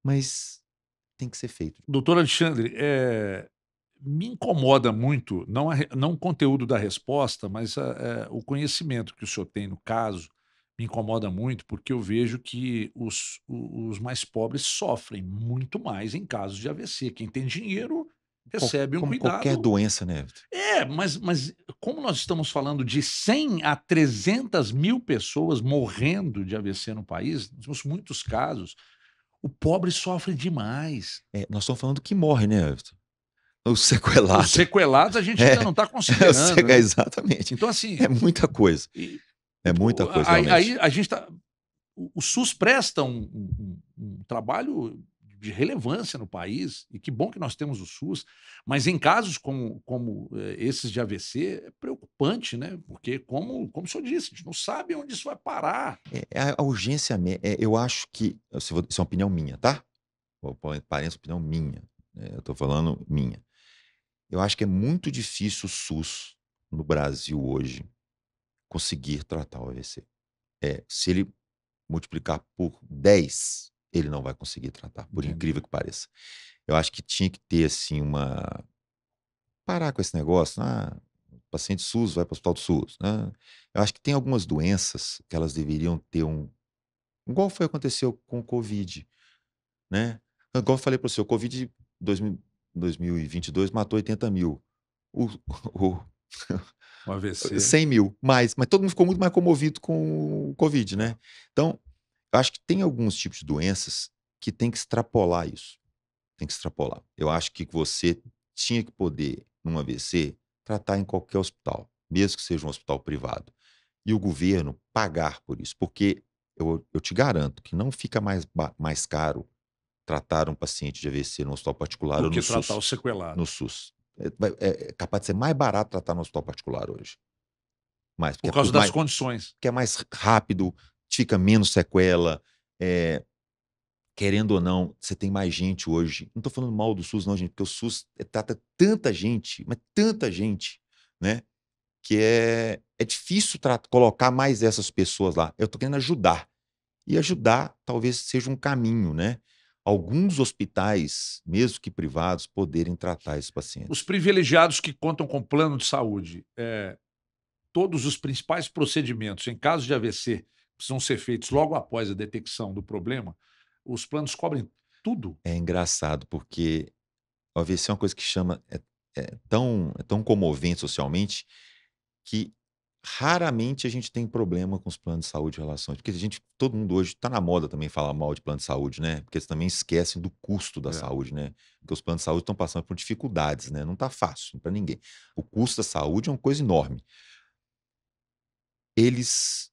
mas tem que ser feito. Doutor Alexandre, é, me incomoda muito, não, a, não o conteúdo da resposta, mas a, eh, o conhecimento que o senhor tem no caso, me incomoda muito porque eu vejo que os, os mais pobres sofrem muito mais em casos de AVC. Quem tem dinheiro recebe como um cuidado. qualquer doença, né? É, mas, mas como nós estamos falando de 100 a 300 mil pessoas morrendo de AVC no país, temos muitos casos, o pobre sofre demais. É, nós estamos falando que morre, né, Everton? Os sequelados. Os sequelados a gente é, ainda não está considerando. É, né? Exatamente. Então, assim. É muita coisa. E, é muita coisa. Aí, aí a gente está. O SUS presta um, um, um trabalho de relevância no país, e que bom que nós temos o SUS, mas em casos como, como eh, esses de AVC, é preocupante, né? Porque, como, como o senhor disse, a gente não sabe onde isso vai parar. É, é a urgência, é, eu acho que. Isso é uma opinião minha, tá? Parece opinião minha. Né? Eu estou falando minha. Eu acho que é muito difícil o SUS no Brasil hoje conseguir tratar o AVC. É, se ele multiplicar por 10 ele não vai conseguir tratar, por Entendi. É. incrível que pareça. Eu acho que tinha que ter, assim, uma. parar com esse negócio. Ah, paciente SUS vai para o hospital do SUS. né? eu acho que tem algumas doenças que elas deveriam ter um. Igual foi aconteceu com o Covid. Né? Igual eu falei para você, o Covid 2000, 2022 matou 80 mil. O, o, o AVC. 100 mil mais. Mas todo mundo ficou muito mais comovido com o Covid, né? Então, eu acho que tem alguns tipos de doenças que tem que extrapolar isso. Tem que extrapolar. Eu acho que você tinha que poder, num AVC, tratar em qualquer hospital, mesmo que seja um hospital privado. E o governo pagar por isso, porque eu, eu te garanto que não fica mais, mais caro tratar um paciente de AVC no hospital particular ou no tratar SUS. o sequelado. No SUS. É, é, é, capaz de ser mais barato tratar no hospital particular hoje. Mais, Por é causa é, das mais, condições. Que é mais rápido, fica menos sequela. É, querendo ou não, você tem mais gente hoje. Não estou falando mal do SUS, não, gente, porque o SUS eh, trata tanta gente, mas tanta gente, né? Que é, é difícil colocar mais essas pessoas lá. Eu estou querendo ajudar. E ajudar talvez seja um caminho, né? alguns hospitais, mesmo que privados, poderem tratar esse paciente. Os privilegiados que contam com plano de saúde, é, todos os principais procedimentos em caso de AVC precisam ser feitos logo após a detecção do problema, os planos cobrem tudo. É engraçado, porque a AVC é uma coisa que chama. É, é tão, é tão comovente socialmente que raramente a gente tem problema com os planos de saúde em relação a isso. Porque a gente, todo mundo hoje está na moda também falar mal de plano de saúde, né? Porque eles também esquecem do custo da é. saúde, né? Porque os planos de saúde estão passando por dificuldades, né? Não está fácil para ninguém. O custo da saúde é uma coisa enorme. Eles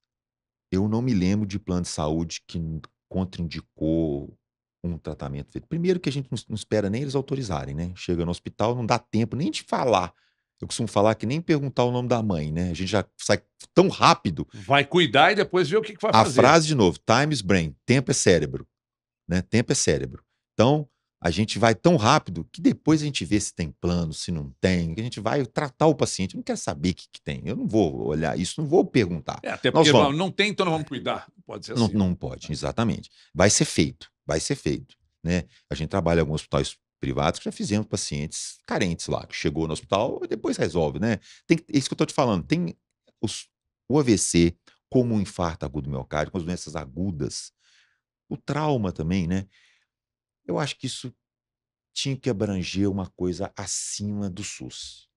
eu não me lembro de plano de saúde que contraindicou um tratamento feito. Primeiro que a gente não espera nem eles autorizarem, né? Chega no hospital, não dá tempo nem de falar. Eu costumo falar que nem perguntar o nome da mãe, né? A gente já sai tão rápido. Vai cuidar e depois ver o que, que vai a fazer. A frase de novo, time is brain, tempo é cérebro, né? Tempo é cérebro. Então, a gente vai tão rápido que depois a gente vê se tem plano, se não tem, que a gente vai tratar o paciente. Eu não quero saber o que, que, tem, eu não vou olhar isso, não vou perguntar. É, até porque vamos... não tem, então não vamos cuidar. Pode ser assim. Não, não pode, exatamente. Vai ser feito, vai ser feito. Né? A gente trabalha em alguns hospitais privados que já fizemos pacientes carentes lá, que chegou no hospital e depois resolve, né? Tem, é isso que eu estou te falando, tem os, o AVC, como o infarto agudo miocárdio, com as doenças agudas, o trauma também, né? Eu acho que isso tinha que abranger uma coisa acima do SUS.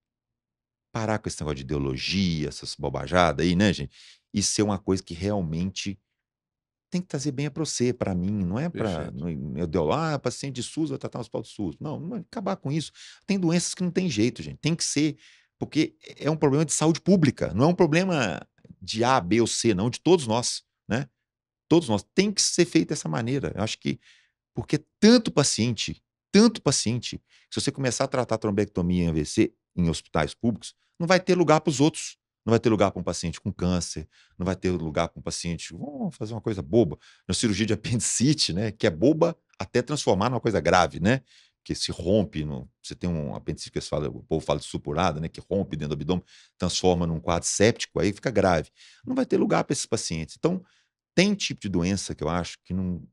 Parar com esse negócio de ideologia, essas bobajadas aí, né, gente? E ser é uma coisa que realmente tem que trazer bem para você, para mim, não é para eu é, é deu ah, paciente de SUS vai tratar os hospital do SUS. Não, não acabar com isso. Tem doenças que não tem jeito, gente. Tem que ser porque é um problema de saúde pública, não é um problema de A, B ou C, não, de todos nós, né? Todos nós tem que ser feito dessa maneira. Eu acho que porque tanto paciente, tanto paciente, se você começar a tratar trombectomia em AVC em hospitais públicos, não vai ter lugar para os outros. Não vai ter lugar para um paciente com câncer, não vai ter lugar para um paciente, vamos fazer uma coisa boba, na cirurgia de apendicite, né, que é boba até transformar numa coisa grave, né? Que se rompe, no, você tem um apendicite que fala, o povo fala de supurada, né, que rompe dentro do abdômen, transforma num quadro séptico, aí fica grave. Não vai ter lugar para esses pacientes. Então, tem tipo de doença que eu acho que não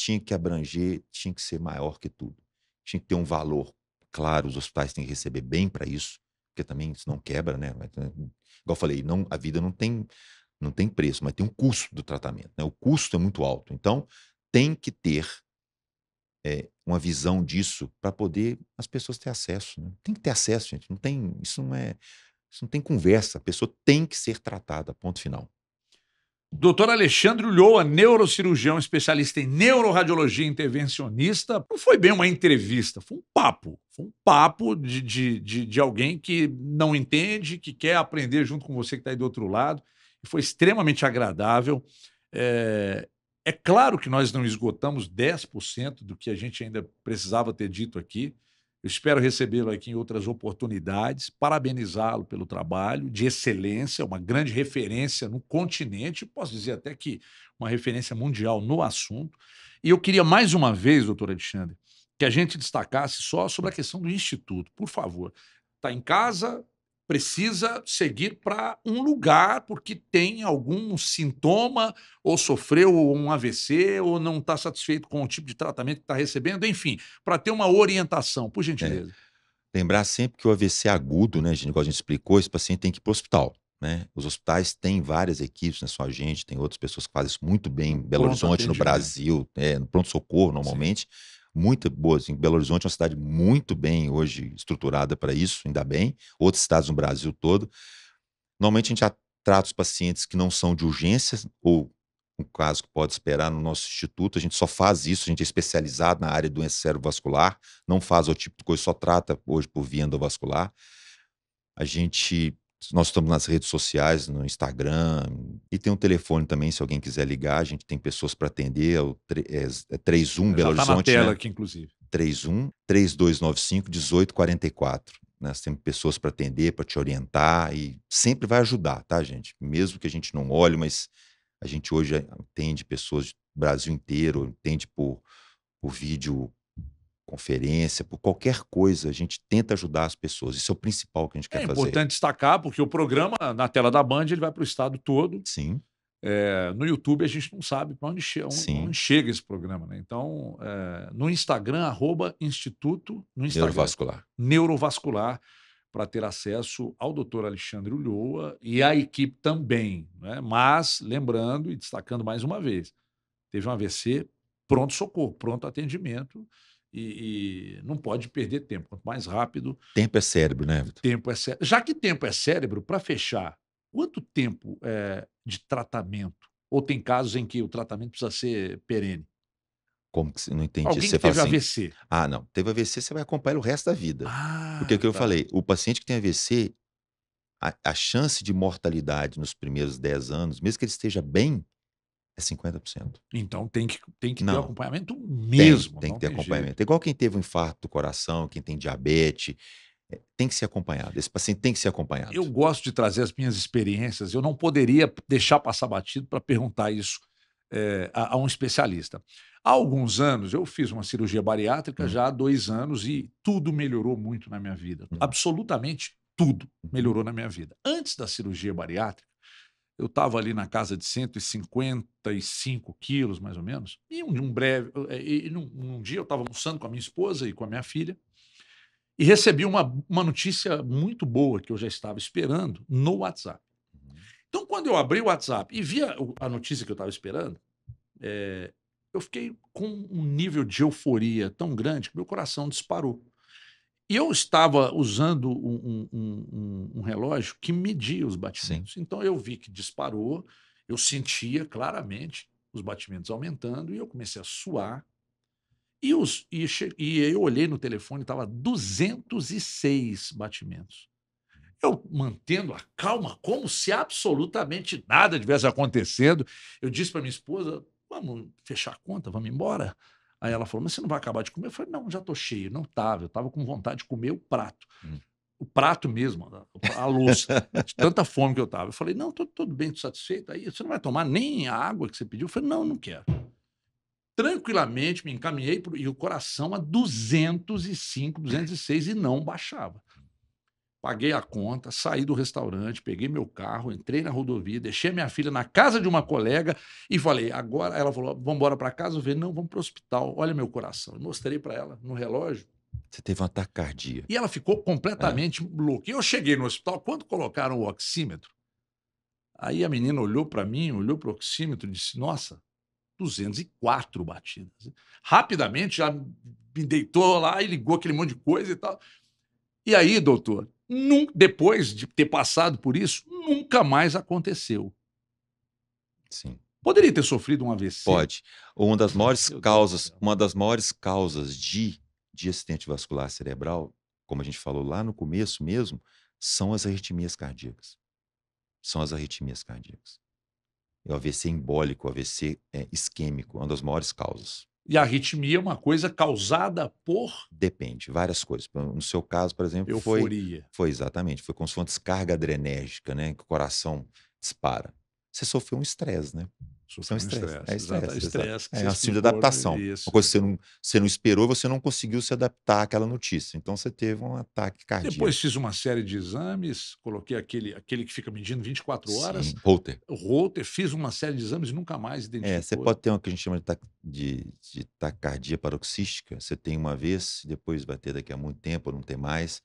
tinha que abranger, tinha que ser maior que tudo. Tinha que ter um valor claro, os hospitais têm que receber bem para isso, porque também isso não quebra, né, né? Igual eu falei, não, a vida não tem, não tem preço, mas tem um custo do tratamento, né? O custo é muito alto. Então, tem que ter é, uma visão disso para poder as pessoas ter acesso. Né? Tem que ter acesso, gente. Não tem, isso não é, isso não tem conversa. A pessoa tem que ser tratada, ponto final. Doutor Alexandre Ulloa, neurocirurgião especialista em neuroradiologia intervencionista, não foi bem uma entrevista, foi um papo. Foi um papo de, de, de, de alguém que não entende, que quer aprender junto com você que está aí do outro lado. foi extremamente agradável. É, é claro que nós não esgotamos 10% do que a gente ainda precisava ter dito aqui. Eu espero recebê-lo aqui em outras oportunidades, parabenizá-lo pelo trabalho de excelência, uma grande referência no continente, posso dizer até que uma referência mundial no assunto. E eu queria mais uma vez, doutor Alexandre, que a gente destacasse só sobre a questão do Instituto, por favor. Está em casa, precisa seguir para um lugar porque tem algum sintoma ou sofreu um AVC ou não está satisfeito com o tipo de tratamento que está recebendo, enfim, para ter uma orientação, por é. gentileza. É. Lembrar sempre que o AVC é agudo, né, gente, igual a gente explicou, esse paciente tem que ir para o hospital. Né? Os hospitais têm várias equipes, né só a gente, tem outras pessoas que fazem isso muito bem em Belo pronto Horizonte, no Brasil, é, no pronto-socorro normalmente. Sim muito boas. Em assim, Belo Horizonte é uma cidade muito bem hoje estruturada para isso, ainda bem. Outros estados no Brasil todo. Normalmente a gente trata os pacientes que não são de urgência ou um caso que pode esperar no nosso instituto. A gente só faz isso, a gente é especializado na área de doença cerebrovascular, não faz o tipo de coisa, só trata hoje por via endovascular. A gente nós estamos nas redes sociais, no Instagram, e tem um telefone também, se alguém quiser ligar, a gente tem pessoas para atender, é, o é, é 31 Já Belo tá Horizonte. Na tela né? aqui, inclusive. 31 3295 1844. Nós temos pessoas para atender, para te orientar e sempre vai ajudar, tá, gente? Mesmo que a gente não olhe, mas a gente hoje atende pessoas do Brasil inteiro, entende por, por vídeo conferência, por qualquer coisa, a gente tenta ajudar as pessoas. Isso é o principal que a gente é quer fazer. É importante destacar, porque o programa, na tela da Band, ele vai para o estado todo. Sim. É, no YouTube a gente não sabe para onde, che onde, chega esse programa. Né? Então, é, no Instagram, arroba Instituto no Instagram, Neurovascular. Neurovascular, para ter acesso ao doutor Alexandre Ulloa e à equipe também. Né? Mas, lembrando e destacando mais uma vez, teve um AVC pronto-socorro, pronto atendimento. E, e, não pode perder tempo. Quanto mais rápido. Tempo é cérebro, né, Vitor? Tempo é cérebro. Já que tempo é cérebro, para fechar, quanto tempo é, de tratamento? Ou tem casos em que o tratamento precisa ser perene? Como que você não entendi? Alguém você que teve assim, AVC. Ah, não. Teve AVC, você vai acompanhar o resto da vida. Ah, Porque é o que tá. eu falei, o paciente que tem AVC, a, a chance de mortalidade nos primeiros 10 anos, mesmo que ele esteja bem, é 50%. Então tem que, tem que ter acompanhamento mesmo. Tem, tem que ter acompanhamento. Jeito. É igual quem teve um infarto do coração, quem tem diabetes, é, tem que ser acompanhado. Esse paciente tem que ser acompanhado. Eu gosto de trazer as minhas experiências. Eu não poderia deixar passar batido para perguntar isso é, a, a, um especialista. Há alguns anos eu fiz uma cirurgia bariátrica, hum. já há dois anos, e tudo melhorou muito na minha vida. Hum. Absolutamente tudo uhum. melhorou na minha vida. Antes da cirurgia bariátrica, eu estava ali na casa de 155 quilos, mais ou menos. E um, um breve, eh, e num, um dia eu estava almoçando com a minha esposa e com a minha filha e recebi uma, uma notícia muito boa que eu já estava esperando no WhatsApp. Uhum. Então, quando eu abri o WhatsApp e via a notícia que eu estava esperando, é, eu fiquei com um nível de euforia tão grande que meu coração disparou. E eu estava usando um, um, um, um relógio que media os batimentos. Sim. Então eu vi que disparou, eu sentia claramente os batimentos aumentando e eu comecei a suar. E, os, e, e eu olhei no telefone, estava 206 batimentos. Eu, mantendo a calma, como se absolutamente nada tivesse acontecendo, eu disse para minha esposa: vamos fechar a conta, vamos embora. Aí ela falou: Mas você não vai acabar de comer? Eu falei: Não, já tô cheio. Não tava, eu tava com vontade de comer o prato. Hum. O prato mesmo, a, luz, louça, de tanta fome que eu tava. Eu falei: Não, tô, tô bem, tô satisfeito. Aí você não vai tomar nem a água que você pediu? Eu falei: Não, não quero. Tranquilamente me encaminhei pro, e o coração a 205, 206 e não baixava. Paguei a conta, saí do restaurante, peguei meu carro, entrei na rodovia, deixei minha filha na casa de uma colega e falei: agora. Ela falou: vamos embora para casa? Eu falei: não, vamos para o hospital. Olha meu coração. Eu mostrei para ela no relógio. Você teve um ataque cardíaco. E ela ficou completamente é. louca. Eu cheguei no hospital, quando colocaram o oxímetro, aí a menina olhou para mim, olhou para o oxímetro e disse: nossa, 204 batidas. Rapidamente já me deitou lá e ligou aquele monte de coisa e tal. E aí, doutor, num, depois de ter passado por isso, nunca mais aconteceu. Sim. Poderia ter sofrido um AVC. Pode. Uma das maiores causas, uma das maiores causas de, de acidente vascular cerebral, como a gente falou lá no começo mesmo, são as arritmias cardíacas. São as arritmias cardíacas. É o AVC embólico, o AVC é, isquêmico, é uma das maiores causas. E a arritmia é uma coisa causada por. Depende, várias coisas. No seu caso, por exemplo, Euforia. foi. Foi exatamente, foi como se fosse uma descarga adrenérgica, né? Que o coração dispara você sofreu um estresse, né? Sofreu um estresse. É estresse. É estresse é um síndrome de adaptação. Isso. Uma coisa que você não, você não esperou e você não conseguiu se adaptar àquela notícia. Então você teve um ataque cardíaco. Depois fiz uma série de exames, coloquei aquele, aquele que fica medindo 24 horas. Sim, Holter. Holter, fiz uma série de exames e nunca mais identificou. É, você pode ter o que a gente chama de, de, de taquicardia paroxística. Você tem uma vez, depois vai ter daqui a muito tempo, não tem mais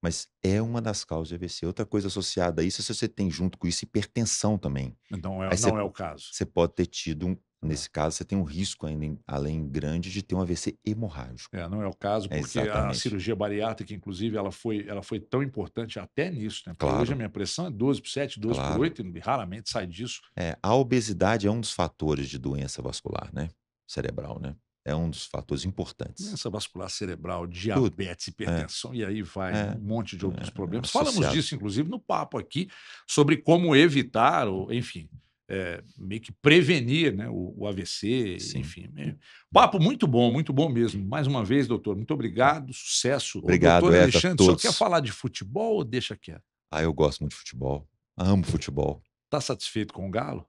mas é uma das causas de AVC. Outra coisa associada a isso é se você tem junto com isso hipertensão também. Não é, não é o caso. Você pode ter tido um, Nesse caso, você tem um risco ainda além grande de ter um AVC hemorrágico. É, não é o caso, é porque é a cirurgia bariátrica, inclusive, ela foi, ela foi tão importante até nisso. Né? Porque claro. hoje a minha pressão é 12 por 7, 12 claro. por 8, e raramente sai disso. É, a obesidade é um dos fatores de doença vascular, né? Cerebral, né? é um dos fatores importantes. Doença vascular cerebral, diabetes, Tudo. É. hipertensão, é. e aí vai é. um monte de outros é. problemas. Falamos disso, inclusive, no papo aqui, sobre como evitar, ou, enfim, é, meio que prevenir né, o, o AVC, Sim. enfim. Meio... É, papo muito bom, muito bom mesmo. Mais uma vez, doutor, muito obrigado, sucesso. Obrigado, doutor Alexandre, só quer falar de futebol ou deixa quieto? Ah, eu gosto muito de futebol, amo futebol. Está satisfeito com o Galo?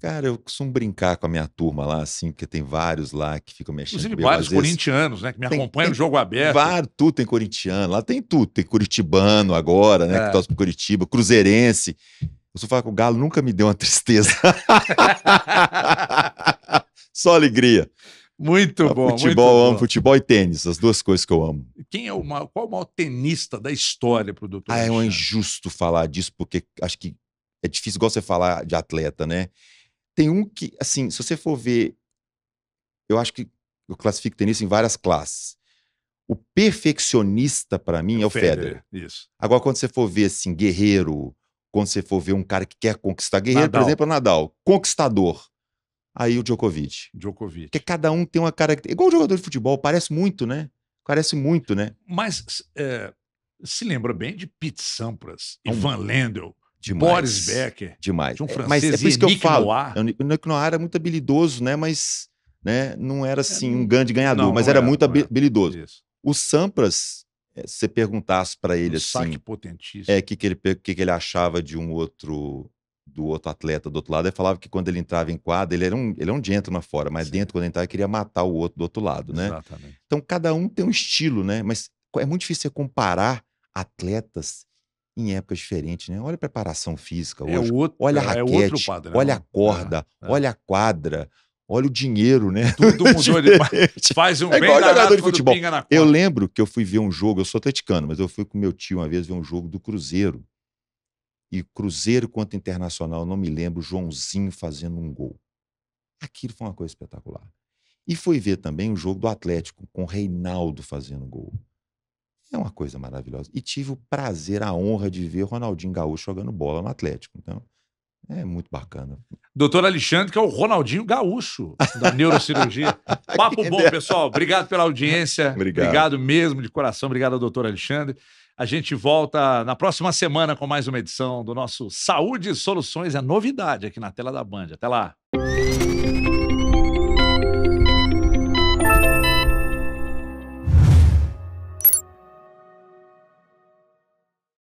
Cara, eu costumo brincar com a minha turma lá, assim, porque tem vários lá que ficam mexendo Inclusive, comigo. vários corintianos, né? Que me tem, acompanham tem, no jogo aberto. Vários, tudo tem corintiano, lá tem tudo. Tem curitibano agora, né? É. Que torce pro Curitiba, cruzeirense. Eu só falo que o Galo nunca me deu uma tristeza. só alegria. Muito bom. Futebol, muito eu amo futebol e tênis, as duas coisas que eu amo. Quem é o maior, qual é o maior tenista da história pro doutor? Ah, é um injusto falar disso, porque acho que é difícil, igual você falar de atleta, né? Tem um que, assim, se você for ver, eu acho que eu classifico tenista em várias classes. O perfeccionista, para mim, é o Federer. Federer. Isso. Agora, quando você for ver, assim, guerreiro, quando você for ver um cara que quer conquistar, guerreiro, Nadal. por exemplo, é Nadal, conquistador. Aí o Djokovic. Djokovic. Porque cada um tem uma característica. Igual jogador de futebol, parece muito, né? Parece muito, né? Mas é, se lembra bem de Pete Sampras e um... Van Lendel Demais. Boris Becker. Demais. um é, francês, mas é por isso que eu falo. Noir. O Nick Noir era muito habilidoso, né? Mas né, não era assim é, um grande ganhador, não, mas não era, era, muito habilidoso. Era. O Sampras, é, se você perguntasse para ele um assim, saque potentíssimo. É que que ele que, que ele achava de um outro do outro atleta do outro lado, ele falava que quando ele entrava em quadra, ele era um, ele é um gentleman fora, mas Sim. dentro, quando ele entrava, ele queria matar o outro do outro lado, né? Exatamente. Então, cada um tem um estilo, né? Mas é muito difícil você comparar atletas em épocas diferentes, né? Olha a preparação física é hoje. É outro, olha a né? raquete, é olha a corda, é, olha a quadra, olha o dinheiro, né? Tudo mudou Faz um é bem jogador de futebol. Eu lembro que eu fui ver um jogo, eu sou atleticano, mas eu fui com meu tio uma vez ver um jogo do Cruzeiro. E Cruzeiro contra Internacional, não me lembro, Joãozinho fazendo um gol. Aquilo foi uma coisa espetacular. E fui ver também o um jogo do Atlético, com Reinaldo fazendo gol. É uma coisa maravilhosa. E tive o prazer, a honra de ver Ronaldinho Gaúcho jogando bola no Atlético. Então, é muito bacana. Doutor Alexandre, que é o Ronaldinho Gaúcho da neurocirurgia. Papo bom, pessoal. Obrigado pela audiência. Obrigado. Obrigado mesmo, de coração. Obrigado ao doutor Alexandre. A gente volta na próxima semana com mais uma edição do nosso Saúde e Soluções. É novidade aqui na tela da Band. Até lá.